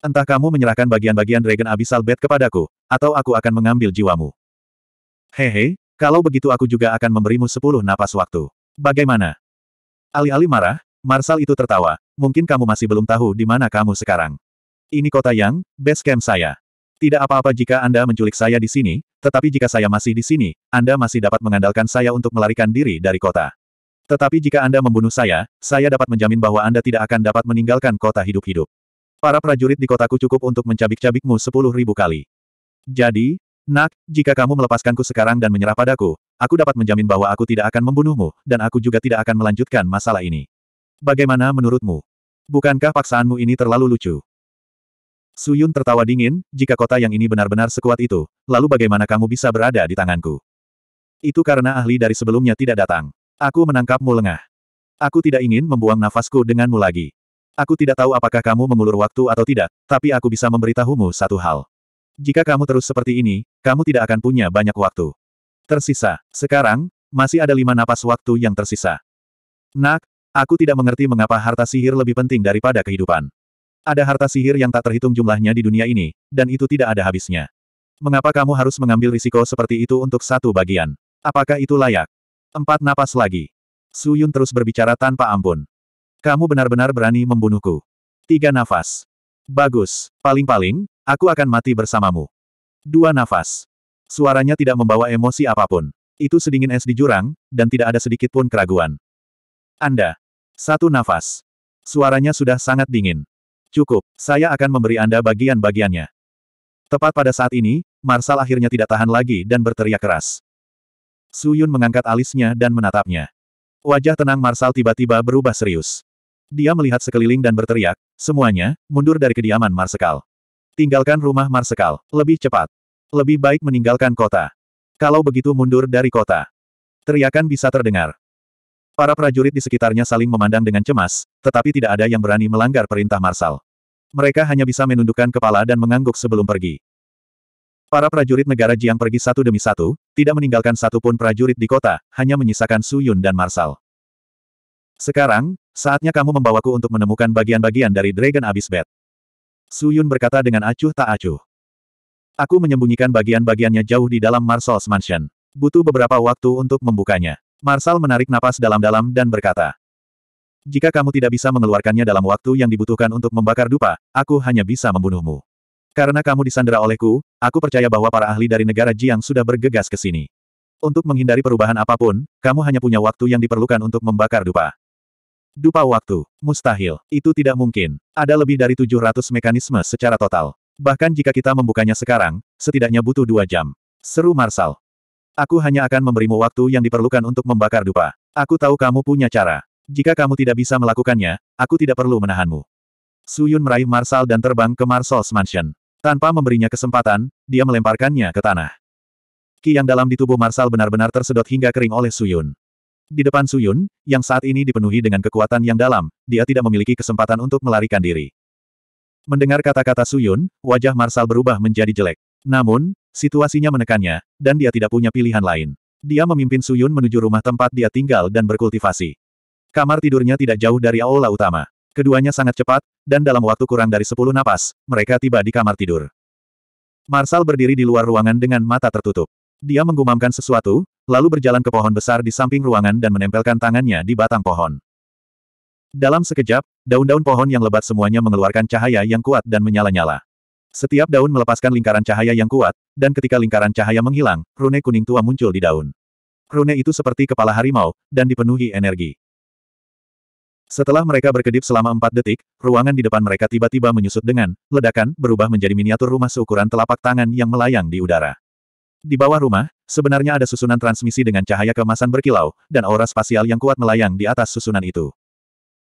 Entah kamu menyerahkan bagian-bagian Dragon Abyssal Bed kepadaku, atau aku akan mengambil jiwamu. Hehe, kalau begitu aku juga akan memberimu sepuluh napas waktu. Bagaimana? Alih-alih marah, Marsal itu tertawa, mungkin kamu masih belum tahu di mana kamu sekarang. Ini kota yang, base camp saya. Tidak apa-apa jika Anda menculik saya di sini, tetapi jika saya masih di sini, Anda masih dapat mengandalkan saya untuk melarikan diri dari kota. Tetapi jika Anda membunuh saya, saya dapat menjamin bahwa Anda tidak akan dapat meninggalkan kota hidup-hidup. Para prajurit di kotaku cukup untuk mencabik-cabikmu sepuluh ribu kali. Jadi, nak, jika kamu melepaskanku sekarang dan menyerah padaku, aku dapat menjamin bahwa aku tidak akan membunuhmu, dan aku juga tidak akan melanjutkan masalah ini. Bagaimana menurutmu? Bukankah paksaanmu ini terlalu lucu? Suyun tertawa dingin, jika kota yang ini benar-benar sekuat itu, lalu bagaimana kamu bisa berada di tanganku? Itu karena ahli dari sebelumnya tidak datang. Aku menangkapmu lengah. Aku tidak ingin membuang nafasku denganmu lagi. Aku tidak tahu apakah kamu mengulur waktu atau tidak, tapi aku bisa memberitahumu satu hal. Jika kamu terus seperti ini, kamu tidak akan punya banyak waktu. Tersisa. Sekarang, masih ada lima napas waktu yang tersisa. Nak, aku tidak mengerti mengapa harta sihir lebih penting daripada kehidupan. Ada harta sihir yang tak terhitung jumlahnya di dunia ini, dan itu tidak ada habisnya. Mengapa kamu harus mengambil risiko seperti itu untuk satu bagian? Apakah itu layak? Empat napas lagi. Su Yun terus berbicara tanpa ampun. Kamu benar-benar berani membunuhku. Tiga nafas. Bagus, paling-paling, aku akan mati bersamamu. Dua nafas. Suaranya tidak membawa emosi apapun. Itu sedingin es di jurang, dan tidak ada sedikit pun keraguan. Anda. Satu nafas. Suaranya sudah sangat dingin. Cukup, saya akan memberi Anda bagian-bagiannya. Tepat pada saat ini, Marsal akhirnya tidak tahan lagi dan berteriak keras. Su Yun mengangkat alisnya dan menatapnya. Wajah tenang Marsal tiba-tiba berubah serius. Dia melihat sekeliling dan berteriak, semuanya, mundur dari kediaman Marsekal. Tinggalkan rumah Marsekal, lebih cepat. Lebih baik meninggalkan kota. Kalau begitu mundur dari kota. Teriakan bisa terdengar. Para prajurit di sekitarnya saling memandang dengan cemas, tetapi tidak ada yang berani melanggar perintah Marsal. Mereka hanya bisa menundukkan kepala dan mengangguk sebelum pergi. Para prajurit negara Jiang pergi satu demi satu, tidak meninggalkan satupun prajurit di kota, hanya menyisakan Su Yun dan Marsal. Sekarang, saatnya kamu membawaku untuk menemukan bagian-bagian dari Dragon Abyss Bed. Su Yun berkata dengan acuh tak acuh. Aku menyembunyikan bagian-bagiannya jauh di dalam Marsal's Mansion. Butuh beberapa waktu untuk membukanya. Marsal menarik napas dalam-dalam dan berkata, jika kamu tidak bisa mengeluarkannya dalam waktu yang dibutuhkan untuk membakar dupa, aku hanya bisa membunuhmu. Karena kamu disandera olehku, aku percaya bahwa para ahli dari negara Jiang sudah bergegas ke sini. Untuk menghindari perubahan apapun, kamu hanya punya waktu yang diperlukan untuk membakar dupa. Dupa waktu. Mustahil. Itu tidak mungkin. Ada lebih dari 700 mekanisme secara total. Bahkan jika kita membukanya sekarang, setidaknya butuh dua jam. Seru Marsal. Aku hanya akan memberimu waktu yang diperlukan untuk membakar dupa. Aku tahu kamu punya cara. Jika kamu tidak bisa melakukannya, aku tidak perlu menahanmu. Suyun meraih Marsal dan terbang ke Marsal's Mansion. Tanpa memberinya kesempatan, dia melemparkannya ke tanah. Ki yang dalam di tubuh Marsal benar-benar tersedot hingga kering oleh Suyun. Di depan Suyun, yang saat ini dipenuhi dengan kekuatan yang dalam, dia tidak memiliki kesempatan untuk melarikan diri. Mendengar kata-kata Suyun, wajah Marsal berubah menjadi jelek. Namun, situasinya menekannya, dan dia tidak punya pilihan lain. Dia memimpin Suyun menuju rumah tempat dia tinggal dan berkultivasi. Kamar tidurnya tidak jauh dari aula utama. Keduanya sangat cepat, dan dalam waktu kurang dari sepuluh napas, mereka tiba di kamar tidur. Marsal berdiri di luar ruangan dengan mata tertutup. Dia menggumamkan sesuatu, lalu berjalan ke pohon besar di samping ruangan dan menempelkan tangannya di batang pohon. Dalam sekejap, daun-daun pohon yang lebat semuanya mengeluarkan cahaya yang kuat dan menyala-nyala. Setiap daun melepaskan lingkaran cahaya yang kuat, dan ketika lingkaran cahaya menghilang, rune kuning tua muncul di daun. Rune itu seperti kepala harimau, dan dipenuhi energi. Setelah mereka berkedip selama empat detik, ruangan di depan mereka tiba-tiba menyusut dengan ledakan, berubah menjadi miniatur rumah seukuran telapak tangan yang melayang di udara. Di bawah rumah, sebenarnya ada susunan transmisi dengan cahaya kemasan berkilau, dan aura spasial yang kuat melayang di atas susunan itu.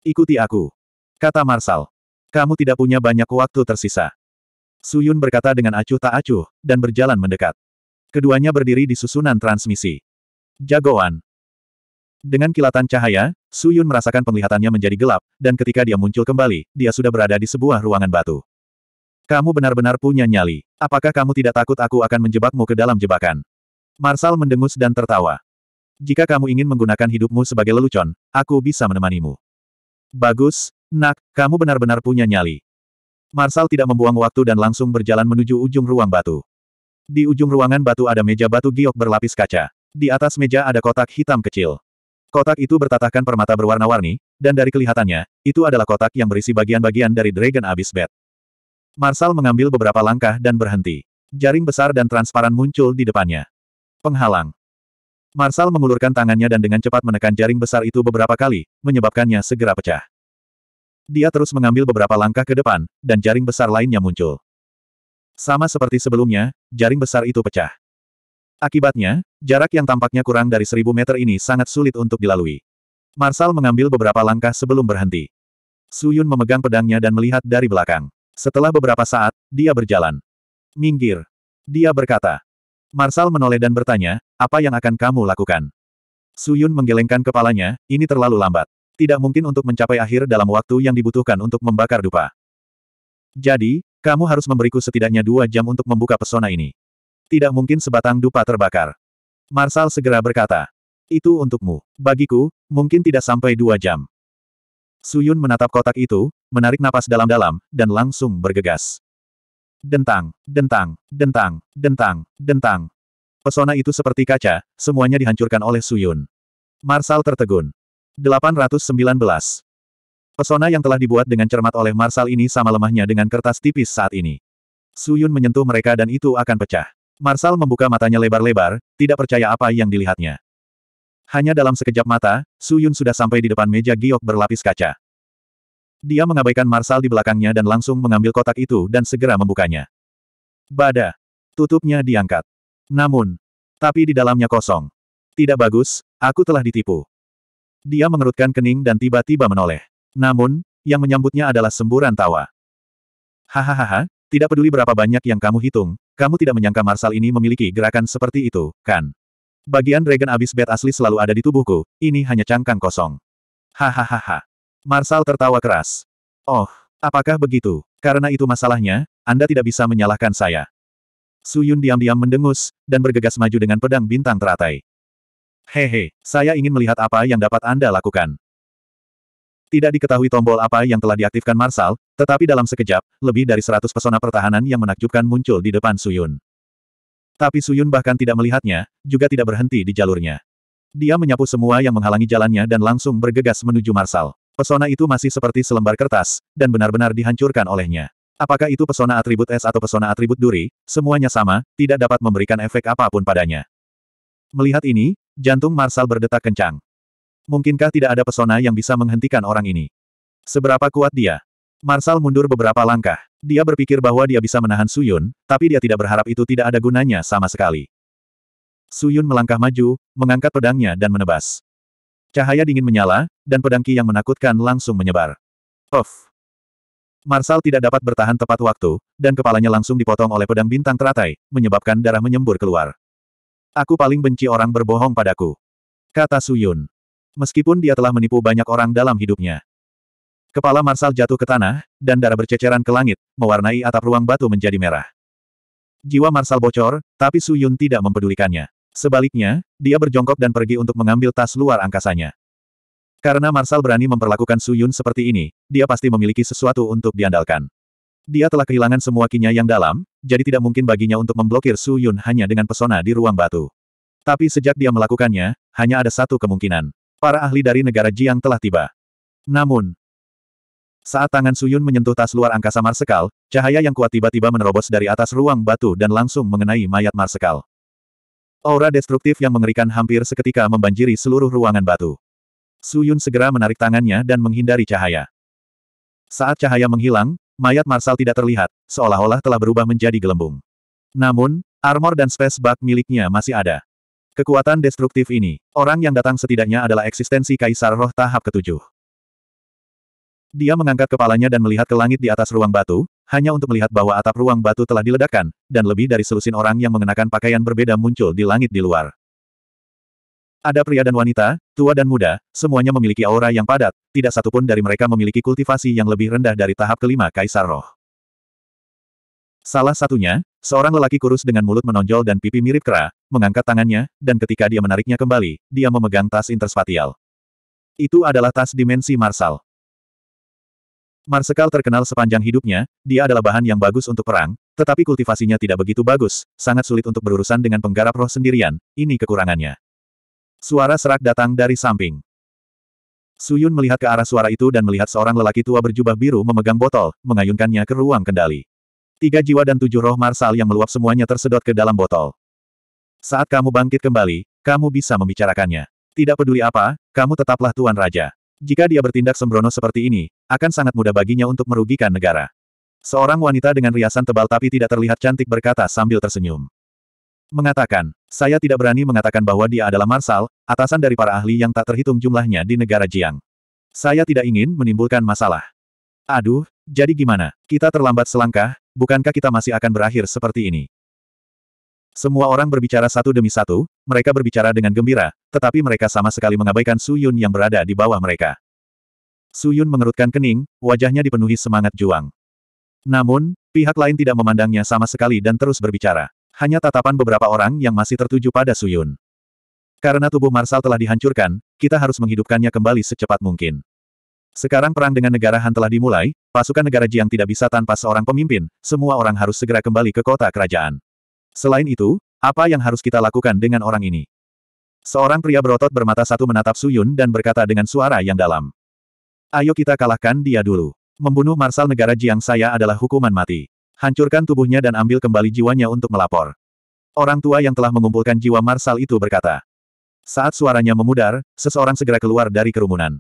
Ikuti aku. Kata Marsal. Kamu tidak punya banyak waktu tersisa. Suyun berkata dengan acuh tak acuh, dan berjalan mendekat. Keduanya berdiri di susunan transmisi. Jagoan. Dengan kilatan cahaya, Su Yun merasakan penglihatannya menjadi gelap, dan ketika dia muncul kembali, dia sudah berada di sebuah ruangan batu. Kamu benar-benar punya nyali. Apakah kamu tidak takut aku akan menjebakmu ke dalam jebakan? Marsal mendengus dan tertawa. Jika kamu ingin menggunakan hidupmu sebagai lelucon, aku bisa menemanimu. Bagus, nak, kamu benar-benar punya nyali. Marsal tidak membuang waktu dan langsung berjalan menuju ujung ruang batu. Di ujung ruangan batu ada meja batu giok berlapis kaca. Di atas meja ada kotak hitam kecil. Kotak itu bertatahkan permata berwarna-warni, dan dari kelihatannya, itu adalah kotak yang berisi bagian-bagian dari Dragon Abyss Bed. Marsal mengambil beberapa langkah dan berhenti. Jaring besar dan transparan muncul di depannya. Penghalang. Marsal mengulurkan tangannya dan dengan cepat menekan jaring besar itu beberapa kali, menyebabkannya segera pecah. Dia terus mengambil beberapa langkah ke depan, dan jaring besar lainnya muncul. Sama seperti sebelumnya, jaring besar itu pecah. Akibatnya, jarak yang tampaknya kurang dari seribu meter ini sangat sulit untuk dilalui. Marsal mengambil beberapa langkah sebelum berhenti. Suyun memegang pedangnya dan melihat dari belakang. Setelah beberapa saat, dia berjalan. Minggir. Dia berkata. Marsal menoleh dan bertanya, apa yang akan kamu lakukan? Suyun menggelengkan kepalanya, ini terlalu lambat. Tidak mungkin untuk mencapai akhir dalam waktu yang dibutuhkan untuk membakar dupa. Jadi, kamu harus memberiku setidaknya dua jam untuk membuka pesona ini. Tidak mungkin sebatang dupa terbakar. Marsal segera berkata, itu untukmu. Bagiku, mungkin tidak sampai dua jam. Suyun menatap kotak itu, menarik napas dalam-dalam, dan langsung bergegas. Dentang, dentang, dentang, dentang, dentang. Pesona itu seperti kaca, semuanya dihancurkan oleh Suyun. Marsal tertegun. 819. Pesona yang telah dibuat dengan cermat oleh Marsal ini sama lemahnya dengan kertas tipis saat ini. Suyun menyentuh mereka dan itu akan pecah. Marsal membuka matanya lebar-lebar, tidak percaya apa yang dilihatnya. Hanya dalam sekejap mata, Su Yun sudah sampai di depan meja giok berlapis kaca. Dia mengabaikan Marsal di belakangnya dan langsung mengambil kotak itu dan segera membukanya. Bada. Tutupnya diangkat. Namun. Tapi di dalamnya kosong. Tidak bagus, aku telah ditipu. Dia mengerutkan kening dan tiba-tiba menoleh. Namun, yang menyambutnya adalah semburan tawa. Hahaha, tidak peduli berapa banyak yang kamu hitung, kamu tidak menyangka Marsal ini memiliki gerakan seperti itu, kan? Bagian Dragon Abyss Bed asli selalu ada di tubuhku, ini hanya cangkang kosong. Hahaha. Marsal tertawa keras. Oh, apakah begitu? Karena itu masalahnya, Anda tidak bisa menyalahkan saya. Suyun diam-diam mendengus, dan bergegas maju dengan pedang bintang teratai. Hehe, saya ingin melihat apa yang dapat Anda lakukan. Tidak diketahui tombol apa yang telah diaktifkan Marsal, tetapi dalam sekejap, lebih dari seratus pesona pertahanan yang menakjubkan muncul di depan Suyun. Tapi Suyun bahkan tidak melihatnya, juga tidak berhenti di jalurnya. Dia menyapu semua yang menghalangi jalannya dan langsung bergegas menuju Marsal. Pesona itu masih seperti selembar kertas, dan benar-benar dihancurkan olehnya. Apakah itu pesona atribut es atau pesona atribut duri, semuanya sama, tidak dapat memberikan efek apapun padanya. Melihat ini, jantung Marsal berdetak kencang. Mungkinkah tidak ada pesona yang bisa menghentikan orang ini? Seberapa kuat dia? Marsal mundur beberapa langkah. Dia berpikir bahwa dia bisa menahan Suyun, tapi dia tidak berharap itu tidak ada gunanya sama sekali. Suyun melangkah maju, mengangkat pedangnya dan menebas. Cahaya dingin menyala, dan pedang Ki yang menakutkan langsung menyebar. Of, Marsal tidak dapat bertahan tepat waktu, dan kepalanya langsung dipotong oleh pedang bintang teratai, menyebabkan darah menyembur keluar. Aku paling benci orang berbohong padaku. Kata Suyun meskipun dia telah menipu banyak orang dalam hidupnya. Kepala Marsal jatuh ke tanah, dan darah berceceran ke langit, mewarnai atap ruang batu menjadi merah. Jiwa Marsal bocor, tapi Su Yun tidak mempedulikannya. Sebaliknya, dia berjongkok dan pergi untuk mengambil tas luar angkasanya. Karena Marsal berani memperlakukan Su Yun seperti ini, dia pasti memiliki sesuatu untuk diandalkan. Dia telah kehilangan semua kinya yang dalam, jadi tidak mungkin baginya untuk memblokir Su Yun hanya dengan pesona di ruang batu. Tapi sejak dia melakukannya, hanya ada satu kemungkinan. Para ahli dari negara Jiang telah tiba. Namun, saat tangan Suyun menyentuh tas luar angkasa Marsekal, cahaya yang kuat tiba-tiba menerobos dari atas ruang batu dan langsung mengenai mayat Marsekal. Aura destruktif yang mengerikan hampir seketika membanjiri seluruh ruangan batu. Suyun segera menarik tangannya dan menghindari cahaya. Saat cahaya menghilang, mayat Marsal tidak terlihat, seolah-olah telah berubah menjadi gelembung. Namun, armor dan space bug miliknya masih ada. Kekuatan destruktif ini, orang yang datang setidaknya adalah eksistensi Kaisar Roh tahap ketujuh. Dia mengangkat kepalanya dan melihat ke langit di atas ruang batu, hanya untuk melihat bahwa atap ruang batu telah diledakkan, dan lebih dari selusin orang yang mengenakan pakaian berbeda muncul di langit di luar. Ada pria dan wanita, tua dan muda, semuanya memiliki aura yang padat, tidak satupun dari mereka memiliki kultivasi yang lebih rendah dari tahap kelima Kaisar Roh. Salah satunya, seorang lelaki kurus dengan mulut menonjol dan pipi mirip kera, mengangkat tangannya, dan ketika dia menariknya kembali, dia memegang tas interspatial. Itu adalah tas dimensi Marsal. Marsekal terkenal sepanjang hidupnya, dia adalah bahan yang bagus untuk perang, tetapi kultivasinya tidak begitu bagus, sangat sulit untuk berurusan dengan penggarap roh sendirian, ini kekurangannya. Suara serak datang dari samping. Suyun melihat ke arah suara itu dan melihat seorang lelaki tua berjubah biru memegang botol, mengayunkannya ke ruang kendali. Tiga jiwa dan tujuh roh marsal yang meluap semuanya tersedot ke dalam botol. Saat kamu bangkit kembali, kamu bisa membicarakannya. Tidak peduli apa, kamu tetaplah Tuan Raja. Jika dia bertindak sembrono seperti ini, akan sangat mudah baginya untuk merugikan negara. Seorang wanita dengan riasan tebal tapi tidak terlihat cantik berkata sambil tersenyum. Mengatakan, saya tidak berani mengatakan bahwa dia adalah Marsal, atasan dari para ahli yang tak terhitung jumlahnya di negara Jiang. Saya tidak ingin menimbulkan masalah. Aduh, jadi gimana? Kita terlambat selangkah, bukankah kita masih akan berakhir seperti ini? Semua orang berbicara satu demi satu, mereka berbicara dengan gembira, tetapi mereka sama sekali mengabaikan Su Yun yang berada di bawah mereka. Su Yun mengerutkan kening, wajahnya dipenuhi semangat juang. Namun, pihak lain tidak memandangnya sama sekali dan terus berbicara. Hanya tatapan beberapa orang yang masih tertuju pada Su Yun. Karena tubuh Marsal telah dihancurkan, kita harus menghidupkannya kembali secepat mungkin. Sekarang perang dengan negara Han telah dimulai, pasukan negara Jiang tidak bisa tanpa seorang pemimpin, semua orang harus segera kembali ke kota kerajaan. Selain itu, apa yang harus kita lakukan dengan orang ini? Seorang pria berotot bermata satu menatap Suyun dan berkata dengan suara yang dalam. Ayo kita kalahkan dia dulu. Membunuh Marsal Negara Jiang saya adalah hukuman mati. Hancurkan tubuhnya dan ambil kembali jiwanya untuk melapor. Orang tua yang telah mengumpulkan jiwa Marsal itu berkata. Saat suaranya memudar, seseorang segera keluar dari kerumunan.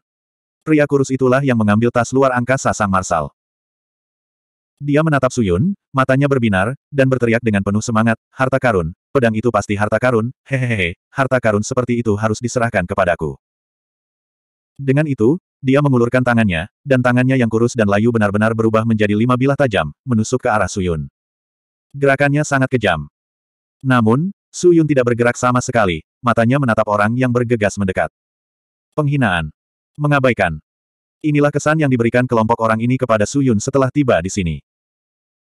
Pria kurus itulah yang mengambil tas luar angkasa sang Marsal. Dia menatap Suyun, Matanya berbinar, dan berteriak dengan penuh semangat, harta karun, pedang itu pasti harta karun, hehehe, harta karun seperti itu harus diserahkan kepadaku. Dengan itu, dia mengulurkan tangannya, dan tangannya yang kurus dan layu benar-benar berubah menjadi lima bilah tajam, menusuk ke arah Suyun. Gerakannya sangat kejam. Namun, Suyun tidak bergerak sama sekali, matanya menatap orang yang bergegas mendekat. Penghinaan. Mengabaikan. Inilah kesan yang diberikan kelompok orang ini kepada Suyun setelah tiba di sini.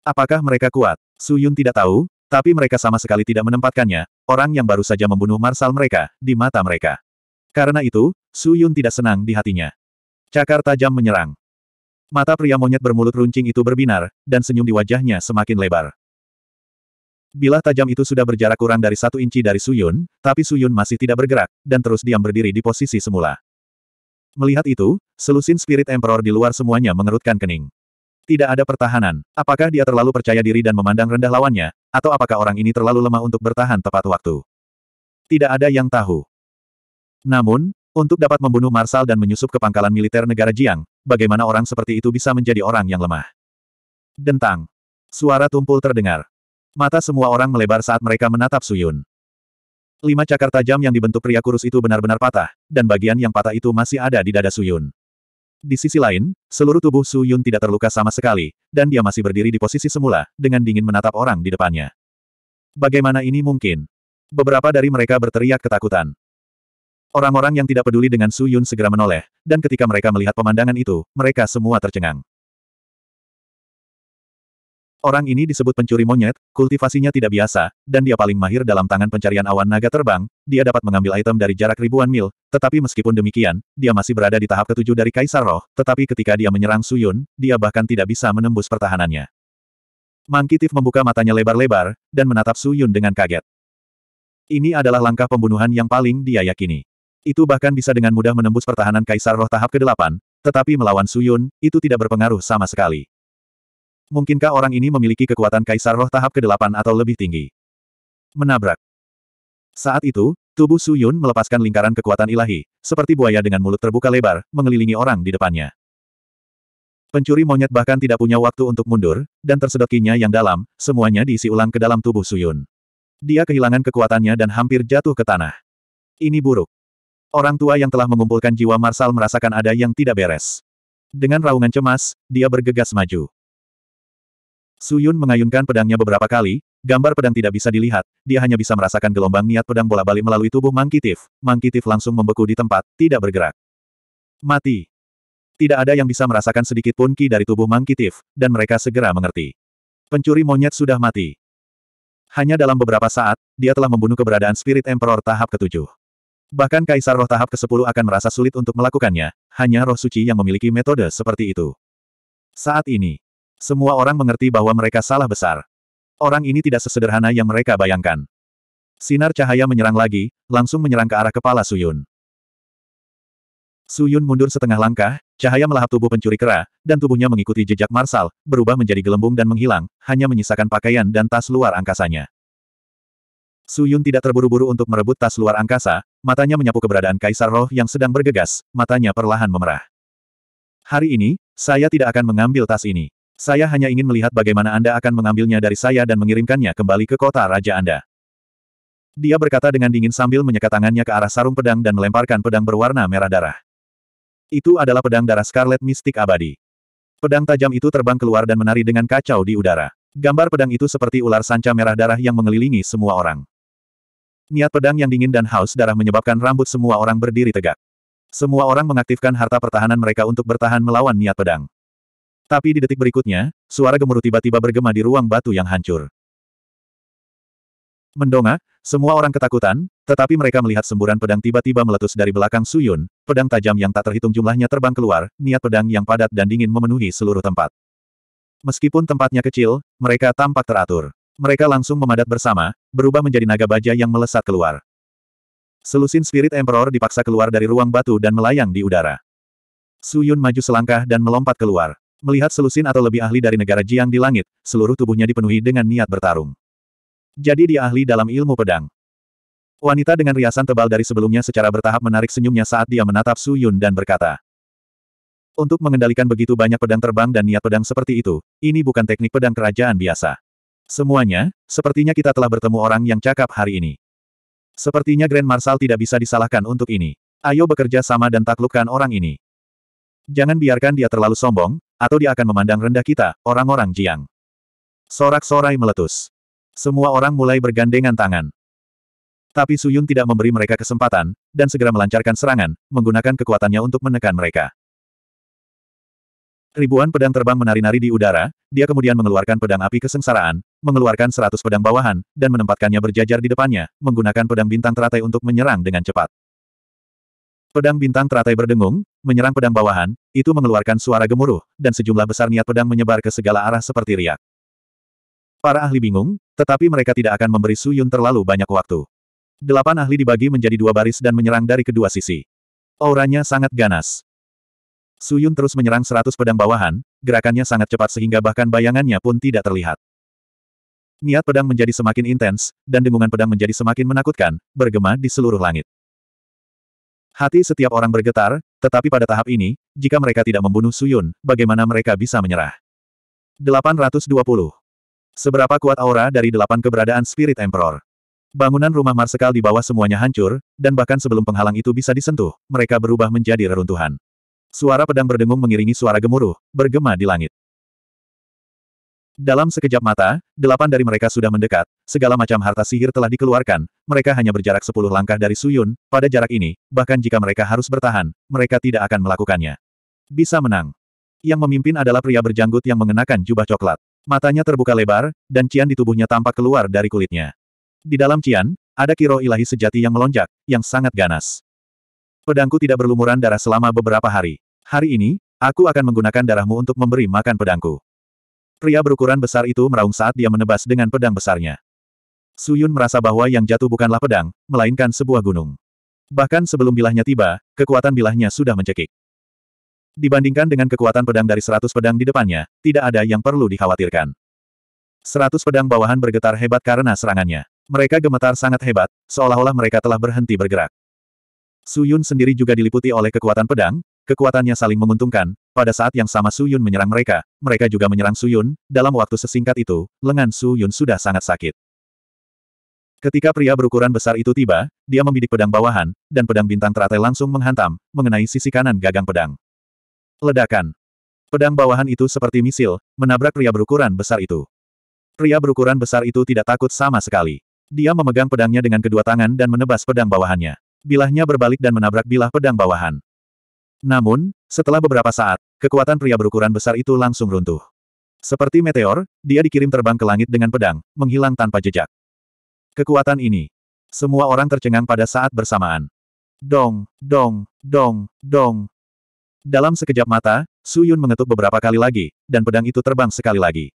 Apakah mereka kuat? Su Yun tidak tahu, tapi mereka sama sekali tidak menempatkannya, orang yang baru saja membunuh marsal mereka, di mata mereka. Karena itu, Su Yun tidak senang di hatinya. Cakar tajam menyerang. Mata pria monyet bermulut runcing itu berbinar, dan senyum di wajahnya semakin lebar. Bilah tajam itu sudah berjarak kurang dari satu inci dari Suyun, tapi Suyun masih tidak bergerak, dan terus diam berdiri di posisi semula. Melihat itu, selusin spirit emperor di luar semuanya mengerutkan kening. Tidak ada pertahanan. Apakah dia terlalu percaya diri dan memandang rendah lawannya, atau apakah orang ini terlalu lemah untuk bertahan tepat waktu? Tidak ada yang tahu. Namun, untuk dapat membunuh Marsal dan menyusup ke pangkalan militer negara Jiang, bagaimana orang seperti itu bisa menjadi orang yang lemah? Dentang. Suara tumpul terdengar. Mata semua orang melebar saat mereka menatap Suyun. Lima cakar tajam yang dibentuk pria kurus itu benar-benar patah, dan bagian yang patah itu masih ada di dada Suyun. Di sisi lain, seluruh tubuh Su Yun tidak terluka sama sekali, dan dia masih berdiri di posisi semula, dengan dingin menatap orang di depannya. Bagaimana ini mungkin? Beberapa dari mereka berteriak ketakutan. Orang-orang yang tidak peduli dengan Su Yun segera menoleh, dan ketika mereka melihat pemandangan itu, mereka semua tercengang. Orang ini disebut pencuri monyet, kultivasinya tidak biasa, dan dia paling mahir dalam tangan pencarian awan naga terbang, dia dapat mengambil item dari jarak ribuan mil, tetapi meskipun demikian, dia masih berada di tahap ketujuh dari Kaisar Roh, tetapi ketika dia menyerang Suyun, dia bahkan tidak bisa menembus pertahanannya. Mangkitif membuka matanya lebar-lebar, dan menatap Suyun dengan kaget. Ini adalah langkah pembunuhan yang paling dia yakini. Itu bahkan bisa dengan mudah menembus pertahanan Kaisar Roh tahap ke-8, tetapi melawan Suyun, itu tidak berpengaruh sama sekali. Mungkinkah orang ini memiliki kekuatan kaisar roh tahap ke-8 atau lebih tinggi? Menabrak. Saat itu, tubuh Su Yun melepaskan lingkaran kekuatan ilahi, seperti buaya dengan mulut terbuka lebar, mengelilingi orang di depannya. Pencuri monyet bahkan tidak punya waktu untuk mundur, dan tersedot kinya yang dalam, semuanya diisi ulang ke dalam tubuh Su Yun. Dia kehilangan kekuatannya dan hampir jatuh ke tanah. Ini buruk. Orang tua yang telah mengumpulkan jiwa Marsal merasakan ada yang tidak beres. Dengan raungan cemas, dia bergegas maju. Su Yun mengayunkan pedangnya beberapa kali, gambar pedang tidak bisa dilihat, dia hanya bisa merasakan gelombang niat pedang bola balik melalui tubuh Mangkitif. Mangkitif langsung membeku di tempat, tidak bergerak. Mati. Tidak ada yang bisa merasakan sedikit pun ki dari tubuh Mangkitif, dan mereka segera mengerti. Pencuri monyet sudah mati. Hanya dalam beberapa saat, dia telah membunuh keberadaan Spirit Emperor tahap ketujuh. Bahkan Kaisar Roh tahap ke-10 akan merasa sulit untuk melakukannya, hanya roh suci yang memiliki metode seperti itu. Saat ini, semua orang mengerti bahwa mereka salah besar. Orang ini tidak sesederhana yang mereka bayangkan. Sinar cahaya menyerang lagi, langsung menyerang ke arah kepala Suyun. Suyun mundur setengah langkah, cahaya melahap tubuh pencuri kera, dan tubuhnya mengikuti jejak Marsal, berubah menjadi gelembung dan menghilang, hanya menyisakan pakaian dan tas luar angkasanya. Suyun tidak terburu-buru untuk merebut tas luar angkasa, matanya menyapu keberadaan Kaisar Roh yang sedang bergegas, matanya perlahan memerah. Hari ini, saya tidak akan mengambil tas ini. Saya hanya ingin melihat bagaimana Anda akan mengambilnya dari saya dan mengirimkannya kembali ke kota raja Anda. Dia berkata dengan dingin sambil menyeka tangannya ke arah sarung pedang dan melemparkan pedang berwarna merah darah. Itu adalah pedang darah Scarlet Mistik Abadi. Pedang tajam itu terbang keluar dan menari dengan kacau di udara. Gambar pedang itu seperti ular sanca merah darah yang mengelilingi semua orang. Niat pedang yang dingin dan haus darah menyebabkan rambut semua orang berdiri tegak. Semua orang mengaktifkan harta pertahanan mereka untuk bertahan melawan niat pedang. Tapi di detik berikutnya, suara gemuruh tiba-tiba bergema di ruang batu yang hancur. Mendongak, semua orang ketakutan, tetapi mereka melihat semburan pedang tiba-tiba meletus dari belakang Suyun, pedang tajam yang tak terhitung jumlahnya terbang keluar, niat pedang yang padat dan dingin memenuhi seluruh tempat. Meskipun tempatnya kecil, mereka tampak teratur. Mereka langsung memadat bersama, berubah menjadi naga baja yang melesat keluar. Selusin Spirit Emperor dipaksa keluar dari ruang batu dan melayang di udara. Suyun maju selangkah dan melompat keluar. Melihat selusin atau lebih ahli dari negara Jiang di langit, seluruh tubuhnya dipenuhi dengan niat bertarung. Jadi dia ahli dalam ilmu pedang. Wanita dengan riasan tebal dari sebelumnya secara bertahap menarik senyumnya saat dia menatap Su Yun dan berkata, untuk mengendalikan begitu banyak pedang terbang dan niat pedang seperti itu, ini bukan teknik pedang kerajaan biasa. Semuanya, sepertinya kita telah bertemu orang yang cakap hari ini. Sepertinya Grand Marshal tidak bisa disalahkan untuk ini. Ayo bekerja sama dan taklukkan orang ini. Jangan biarkan dia terlalu sombong, atau dia akan memandang rendah kita, orang-orang Jiang. Sorak-sorai meletus. Semua orang mulai bergandengan tangan. Tapi Suyun tidak memberi mereka kesempatan, dan segera melancarkan serangan, menggunakan kekuatannya untuk menekan mereka. Ribuan pedang terbang menari-nari di udara, dia kemudian mengeluarkan pedang api kesengsaraan, mengeluarkan seratus pedang bawahan, dan menempatkannya berjajar di depannya, menggunakan pedang bintang teratai untuk menyerang dengan cepat. Pedang bintang teratai berdengung, menyerang pedang bawahan, itu mengeluarkan suara gemuruh, dan sejumlah besar niat pedang menyebar ke segala arah seperti riak. Para ahli bingung, tetapi mereka tidak akan memberi Suyun terlalu banyak waktu. Delapan ahli dibagi menjadi dua baris dan menyerang dari kedua sisi. Auranya sangat ganas. Suyun terus menyerang seratus pedang bawahan, gerakannya sangat cepat sehingga bahkan bayangannya pun tidak terlihat. Niat pedang menjadi semakin intens, dan dengungan pedang menjadi semakin menakutkan, bergema di seluruh langit. Hati setiap orang bergetar, tetapi pada tahap ini, jika mereka tidak membunuh Suyun, bagaimana mereka bisa menyerah? 820. Seberapa kuat aura dari delapan keberadaan Spirit Emperor? Bangunan rumah Marsekal di bawah semuanya hancur, dan bahkan sebelum penghalang itu bisa disentuh, mereka berubah menjadi reruntuhan. Suara pedang berdengung mengiringi suara gemuruh, bergema di langit. Dalam sekejap mata, delapan dari mereka sudah mendekat, segala macam harta sihir telah dikeluarkan, mereka hanya berjarak sepuluh langkah dari Suyun, pada jarak ini, bahkan jika mereka harus bertahan, mereka tidak akan melakukannya. Bisa menang. Yang memimpin adalah pria berjanggut yang mengenakan jubah coklat. Matanya terbuka lebar, dan cian di tubuhnya tampak keluar dari kulitnya. Di dalam cian, ada kiro ilahi sejati yang melonjak, yang sangat ganas. Pedangku tidak berlumuran darah selama beberapa hari. Hari ini, aku akan menggunakan darahmu untuk memberi makan pedangku. Pria berukuran besar itu meraung saat dia menebas dengan pedang besarnya. Suyun merasa bahwa yang jatuh bukanlah pedang, melainkan sebuah gunung. Bahkan sebelum bilahnya tiba, kekuatan bilahnya sudah mencekik. Dibandingkan dengan kekuatan pedang dari seratus pedang di depannya, tidak ada yang perlu dikhawatirkan. Seratus pedang bawahan bergetar hebat karena serangannya. Mereka gemetar sangat hebat, seolah-olah mereka telah berhenti bergerak. Suyun sendiri juga diliputi oleh kekuatan pedang, Kekuatannya saling menguntungkan, pada saat yang sama Su Yun menyerang mereka, mereka juga menyerang Su Yun, dalam waktu sesingkat itu, lengan Su Yun sudah sangat sakit. Ketika pria berukuran besar itu tiba, dia membidik pedang bawahan, dan pedang bintang teratai langsung menghantam, mengenai sisi kanan gagang pedang. Ledakan. Pedang bawahan itu seperti misil, menabrak pria berukuran besar itu. Pria berukuran besar itu tidak takut sama sekali. Dia memegang pedangnya dengan kedua tangan dan menebas pedang bawahannya. Bilahnya berbalik dan menabrak bilah pedang bawahan. Namun, setelah beberapa saat, kekuatan pria berukuran besar itu langsung runtuh. Seperti meteor, dia dikirim terbang ke langit dengan pedang, menghilang tanpa jejak. Kekuatan ini. Semua orang tercengang pada saat bersamaan. Dong, dong, dong, dong. Dalam sekejap mata, Su Yun mengetuk beberapa kali lagi, dan pedang itu terbang sekali lagi.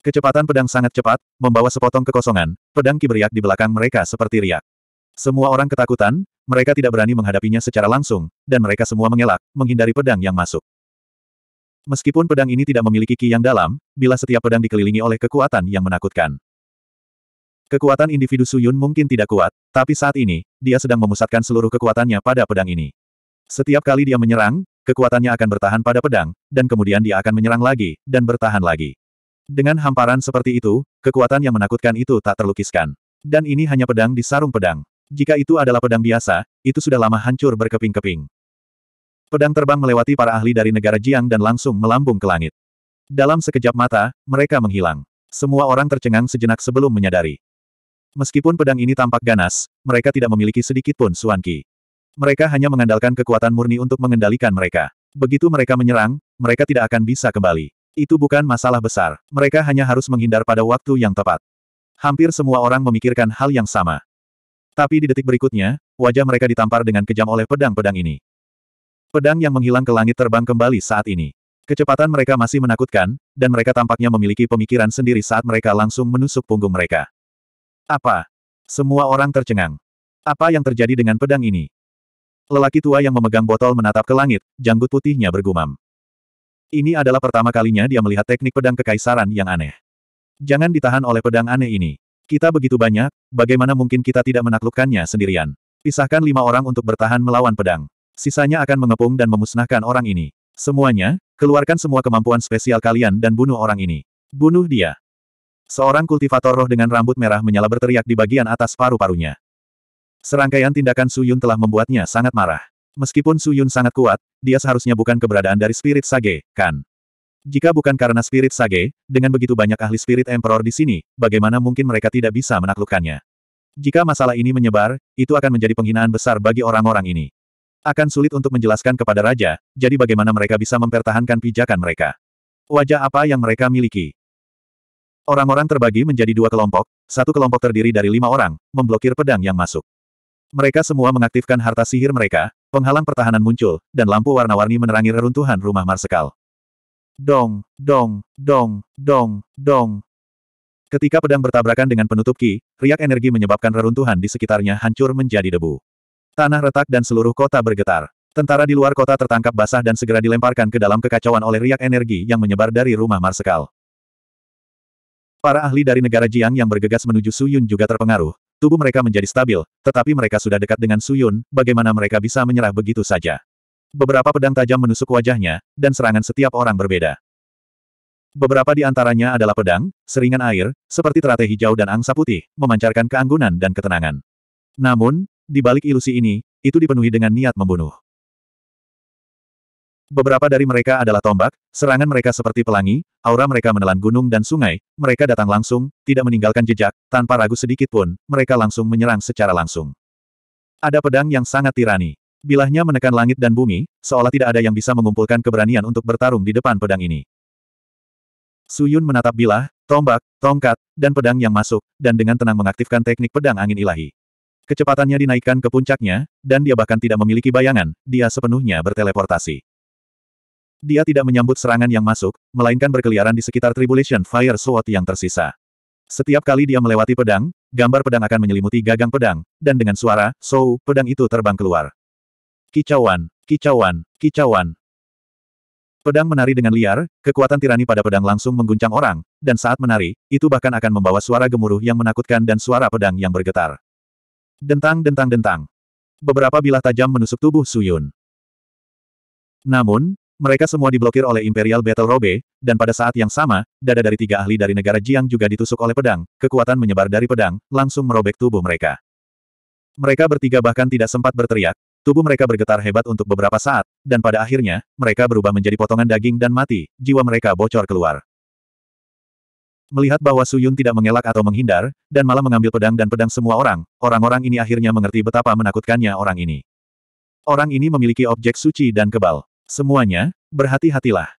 Kecepatan pedang sangat cepat, membawa sepotong kekosongan, pedang kiberiak di belakang mereka seperti riak. Semua orang ketakutan, mereka tidak berani menghadapinya secara langsung, dan mereka semua mengelak, menghindari pedang yang masuk. Meskipun pedang ini tidak memiliki ki yang dalam, bila setiap pedang dikelilingi oleh kekuatan yang menakutkan. Kekuatan individu Suyun mungkin tidak kuat, tapi saat ini, dia sedang memusatkan seluruh kekuatannya pada pedang ini. Setiap kali dia menyerang, kekuatannya akan bertahan pada pedang, dan kemudian dia akan menyerang lagi, dan bertahan lagi. Dengan hamparan seperti itu, kekuatan yang menakutkan itu tak terlukiskan. Dan ini hanya pedang di sarung pedang. Jika itu adalah pedang biasa, itu sudah lama hancur berkeping-keping. Pedang terbang melewati para ahli dari negara Jiang dan langsung melambung ke langit. Dalam sekejap mata, mereka menghilang. Semua orang tercengang sejenak sebelum menyadari. Meskipun pedang ini tampak ganas, mereka tidak memiliki sedikit pun suanki. Mereka hanya mengandalkan kekuatan murni untuk mengendalikan mereka. Begitu mereka menyerang, mereka tidak akan bisa kembali. Itu bukan masalah besar. Mereka hanya harus menghindar pada waktu yang tepat. Hampir semua orang memikirkan hal yang sama. Tapi di detik berikutnya, wajah mereka ditampar dengan kejam oleh pedang-pedang ini. Pedang yang menghilang ke langit terbang kembali saat ini. Kecepatan mereka masih menakutkan, dan mereka tampaknya memiliki pemikiran sendiri saat mereka langsung menusuk punggung mereka. Apa? Semua orang tercengang. Apa yang terjadi dengan pedang ini? Lelaki tua yang memegang botol menatap ke langit, janggut putihnya bergumam. Ini adalah pertama kalinya dia melihat teknik pedang kekaisaran yang aneh. Jangan ditahan oleh pedang aneh ini. Kita begitu banyak, bagaimana mungkin kita tidak menaklukkannya sendirian? Pisahkan lima orang untuk bertahan melawan pedang. Sisanya akan mengepung dan memusnahkan orang ini. Semuanya, keluarkan semua kemampuan spesial kalian dan bunuh orang ini. Bunuh dia. Seorang kultivator roh dengan rambut merah menyala berteriak di bagian atas paru-parunya. Serangkaian tindakan Suyun telah membuatnya sangat marah. Meskipun Suyun sangat kuat, dia seharusnya bukan keberadaan dari Spirit Sage, kan? Jika bukan karena spirit sage, dengan begitu banyak ahli spirit emperor di sini, bagaimana mungkin mereka tidak bisa menaklukkannya? Jika masalah ini menyebar, itu akan menjadi penghinaan besar bagi orang-orang ini. Akan sulit untuk menjelaskan kepada raja, jadi bagaimana mereka bisa mempertahankan pijakan mereka. Wajah apa yang mereka miliki? Orang-orang terbagi menjadi dua kelompok, satu kelompok terdiri dari lima orang, memblokir pedang yang masuk. Mereka semua mengaktifkan harta sihir mereka, penghalang pertahanan muncul, dan lampu warna-warni menerangi reruntuhan rumah Marsekal dong, dong, dong, dong, dong. Ketika pedang bertabrakan dengan penutup ki, riak energi menyebabkan reruntuhan di sekitarnya hancur menjadi debu. Tanah retak dan seluruh kota bergetar. Tentara di luar kota tertangkap basah dan segera dilemparkan ke dalam kekacauan oleh riak energi yang menyebar dari rumah Marsekal. Para ahli dari negara Jiang yang bergegas menuju Suyun juga terpengaruh. Tubuh mereka menjadi stabil, tetapi mereka sudah dekat dengan Suyun, bagaimana mereka bisa menyerah begitu saja? Beberapa pedang tajam menusuk wajahnya, dan serangan setiap orang berbeda. Beberapa di antaranya adalah pedang, seringan air, seperti teratai hijau dan angsa putih, memancarkan keanggunan dan ketenangan. Namun, di balik ilusi ini, itu dipenuhi dengan niat membunuh. Beberapa dari mereka adalah tombak, serangan mereka seperti pelangi, aura mereka menelan gunung dan sungai, mereka datang langsung, tidak meninggalkan jejak, tanpa ragu sedikit pun, mereka langsung menyerang secara langsung. Ada pedang yang sangat tirani. Bilahnya menekan langit dan bumi, seolah tidak ada yang bisa mengumpulkan keberanian untuk bertarung di depan pedang ini. Suyun menatap bilah, tombak, tongkat, dan pedang yang masuk, dan dengan tenang mengaktifkan teknik pedang angin ilahi. Kecepatannya dinaikkan ke puncaknya, dan dia bahkan tidak memiliki bayangan, dia sepenuhnya berteleportasi. Dia tidak menyambut serangan yang masuk, melainkan berkeliaran di sekitar Tribulation Fire Sword yang tersisa. Setiap kali dia melewati pedang, gambar pedang akan menyelimuti gagang pedang, dan dengan suara, so, pedang itu terbang keluar. Kicauan, kicauan, kicauan. Pedang menari dengan liar, kekuatan tirani pada pedang langsung mengguncang orang, dan saat menari, itu bahkan akan membawa suara gemuruh yang menakutkan dan suara pedang yang bergetar. Dentang dentang dentang. Beberapa bilah tajam menusuk tubuh Suyun. Namun, mereka semua diblokir oleh Imperial Battle Robe, dan pada saat yang sama, dada dari tiga ahli dari negara Jiang juga ditusuk oleh pedang, kekuatan menyebar dari pedang, langsung merobek tubuh mereka. Mereka bertiga bahkan tidak sempat berteriak, Tubuh mereka bergetar hebat untuk beberapa saat, dan pada akhirnya, mereka berubah menjadi potongan daging dan mati, jiwa mereka bocor keluar. Melihat bahwa Suyun tidak mengelak atau menghindar, dan malah mengambil pedang dan pedang semua orang, orang-orang ini akhirnya mengerti betapa menakutkannya orang ini. Orang ini memiliki objek suci dan kebal. Semuanya, berhati-hatilah.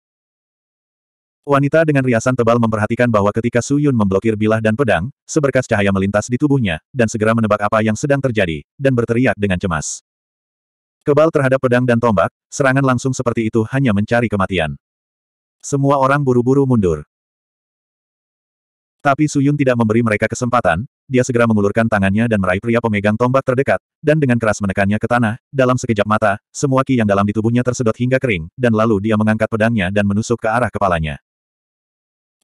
Wanita dengan riasan tebal memperhatikan bahwa ketika Suyun memblokir bilah dan pedang, seberkas cahaya melintas di tubuhnya, dan segera menebak apa yang sedang terjadi, dan berteriak dengan cemas. Kebal terhadap pedang dan tombak, serangan langsung seperti itu hanya mencari kematian. Semua orang buru-buru mundur. Tapi Suyun tidak memberi mereka kesempatan, dia segera mengulurkan tangannya dan meraih pria pemegang tombak terdekat, dan dengan keras menekannya ke tanah, dalam sekejap mata, semua ki yang dalam di tubuhnya tersedot hingga kering, dan lalu dia mengangkat pedangnya dan menusuk ke arah kepalanya.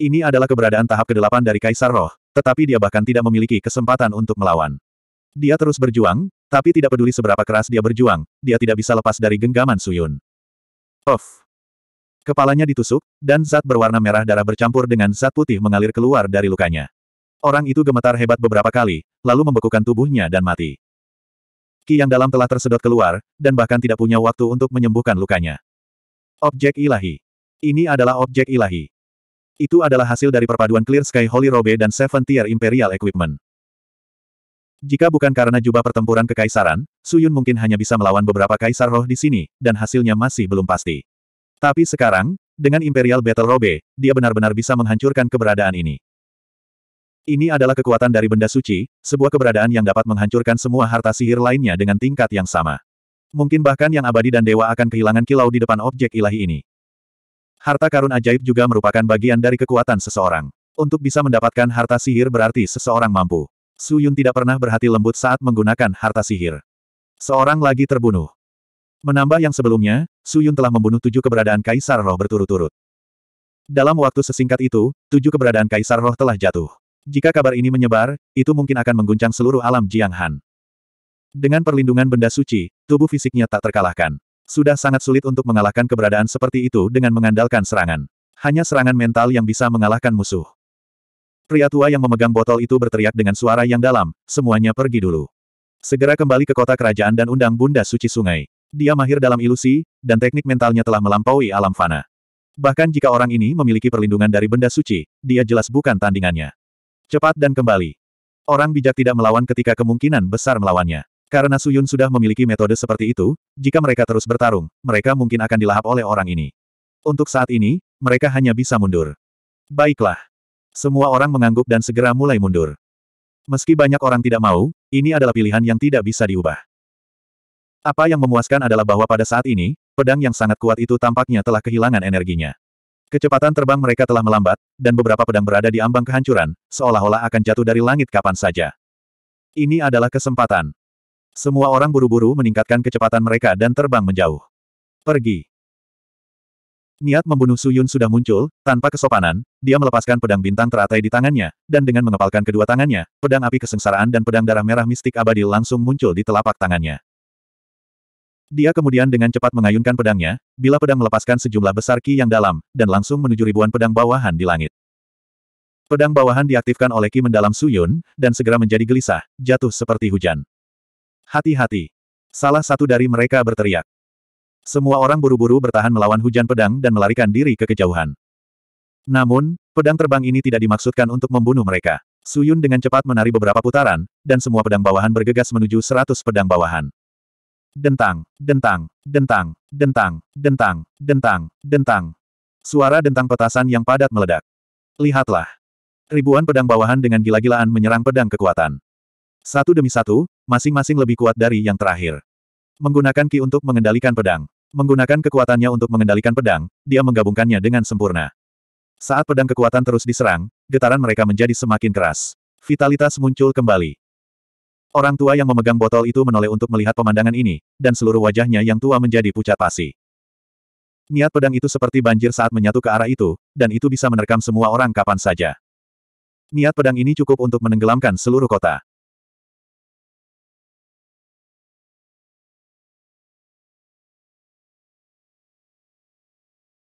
Ini adalah keberadaan tahap ke-8 dari Kaisar Roh, tetapi dia bahkan tidak memiliki kesempatan untuk melawan. Dia terus berjuang, tapi tidak peduli seberapa keras dia berjuang, dia tidak bisa lepas dari genggaman Suyun. Of, Kepalanya ditusuk, dan zat berwarna merah darah bercampur dengan zat putih mengalir keluar dari lukanya. Orang itu gemetar hebat beberapa kali, lalu membekukan tubuhnya dan mati. Ki yang dalam telah tersedot keluar, dan bahkan tidak punya waktu untuk menyembuhkan lukanya. Objek ilahi. Ini adalah objek ilahi. Itu adalah hasil dari perpaduan Clear Sky Holy Robe dan Seven Tier Imperial Equipment. Jika bukan karena jubah pertempuran kekaisaran, Suyun mungkin hanya bisa melawan beberapa kaisar roh di sini, dan hasilnya masih belum pasti. Tapi sekarang, dengan Imperial Battle Robe, dia benar-benar bisa menghancurkan keberadaan ini. Ini adalah kekuatan dari benda suci, sebuah keberadaan yang dapat menghancurkan semua harta sihir lainnya dengan tingkat yang sama. Mungkin bahkan yang abadi dan dewa akan kehilangan kilau di depan objek ilahi ini. Harta karun ajaib juga merupakan bagian dari kekuatan seseorang. Untuk bisa mendapatkan harta sihir berarti seseorang mampu Su Yun tidak pernah berhati lembut saat menggunakan harta sihir. Seorang lagi terbunuh. Menambah yang sebelumnya, Su Yun telah membunuh tujuh keberadaan Kaisar Roh berturut-turut. Dalam waktu sesingkat itu, tujuh keberadaan Kaisar Roh telah jatuh. Jika kabar ini menyebar, itu mungkin akan mengguncang seluruh alam Jiang Han. Dengan perlindungan benda suci, tubuh fisiknya tak terkalahkan. Sudah sangat sulit untuk mengalahkan keberadaan seperti itu dengan mengandalkan serangan. Hanya serangan mental yang bisa mengalahkan musuh. Pria tua yang memegang botol itu berteriak dengan suara yang dalam, semuanya pergi dulu. Segera kembali ke kota kerajaan dan undang Bunda Suci Sungai. Dia mahir dalam ilusi, dan teknik mentalnya telah melampaui alam fana. Bahkan jika orang ini memiliki perlindungan dari benda suci, dia jelas bukan tandingannya. Cepat dan kembali. Orang bijak tidak melawan ketika kemungkinan besar melawannya. Karena Suyun sudah memiliki metode seperti itu, jika mereka terus bertarung, mereka mungkin akan dilahap oleh orang ini. Untuk saat ini, mereka hanya bisa mundur. Baiklah. Semua orang mengangguk dan segera mulai mundur. Meski banyak orang tidak mau, ini adalah pilihan yang tidak bisa diubah. Apa yang memuaskan adalah bahwa pada saat ini, pedang yang sangat kuat itu tampaknya telah kehilangan energinya. Kecepatan terbang mereka telah melambat, dan beberapa pedang berada di ambang kehancuran, seolah-olah akan jatuh dari langit kapan saja. Ini adalah kesempatan. Semua orang buru-buru meningkatkan kecepatan mereka dan terbang menjauh. Pergi. Niat membunuh Suyun sudah muncul, tanpa kesopanan, dia melepaskan pedang bintang teratai di tangannya, dan dengan mengepalkan kedua tangannya, pedang api kesengsaraan dan pedang darah merah mistik abadi langsung muncul di telapak tangannya. Dia kemudian dengan cepat mengayunkan pedangnya, bila pedang melepaskan sejumlah besar ki yang dalam, dan langsung menuju ribuan pedang bawahan di langit. Pedang bawahan diaktifkan oleh ki mendalam Suyun, dan segera menjadi gelisah, jatuh seperti hujan. Hati-hati. Salah satu dari mereka berteriak. Semua orang buru-buru bertahan melawan hujan pedang dan melarikan diri ke kejauhan. Namun, pedang terbang ini tidak dimaksudkan untuk membunuh mereka. Suyun dengan cepat menari beberapa putaran, dan semua pedang bawahan bergegas menuju seratus pedang bawahan. Dentang, dentang, dentang, dentang, dentang, dentang, dentang. Suara dentang petasan yang padat meledak. Lihatlah. Ribuan pedang bawahan dengan gila-gilaan menyerang pedang kekuatan. Satu demi satu, masing-masing lebih kuat dari yang terakhir. Menggunakan ki untuk mengendalikan pedang. Menggunakan kekuatannya untuk mengendalikan pedang, dia menggabungkannya dengan sempurna. Saat pedang kekuatan terus diserang, getaran mereka menjadi semakin keras. Vitalitas muncul kembali. Orang tua yang memegang botol itu menoleh untuk melihat pemandangan ini, dan seluruh wajahnya yang tua menjadi pucat pasi. Niat pedang itu seperti banjir saat menyatu ke arah itu, dan itu bisa menerkam semua orang kapan saja. Niat pedang ini cukup untuk menenggelamkan seluruh kota.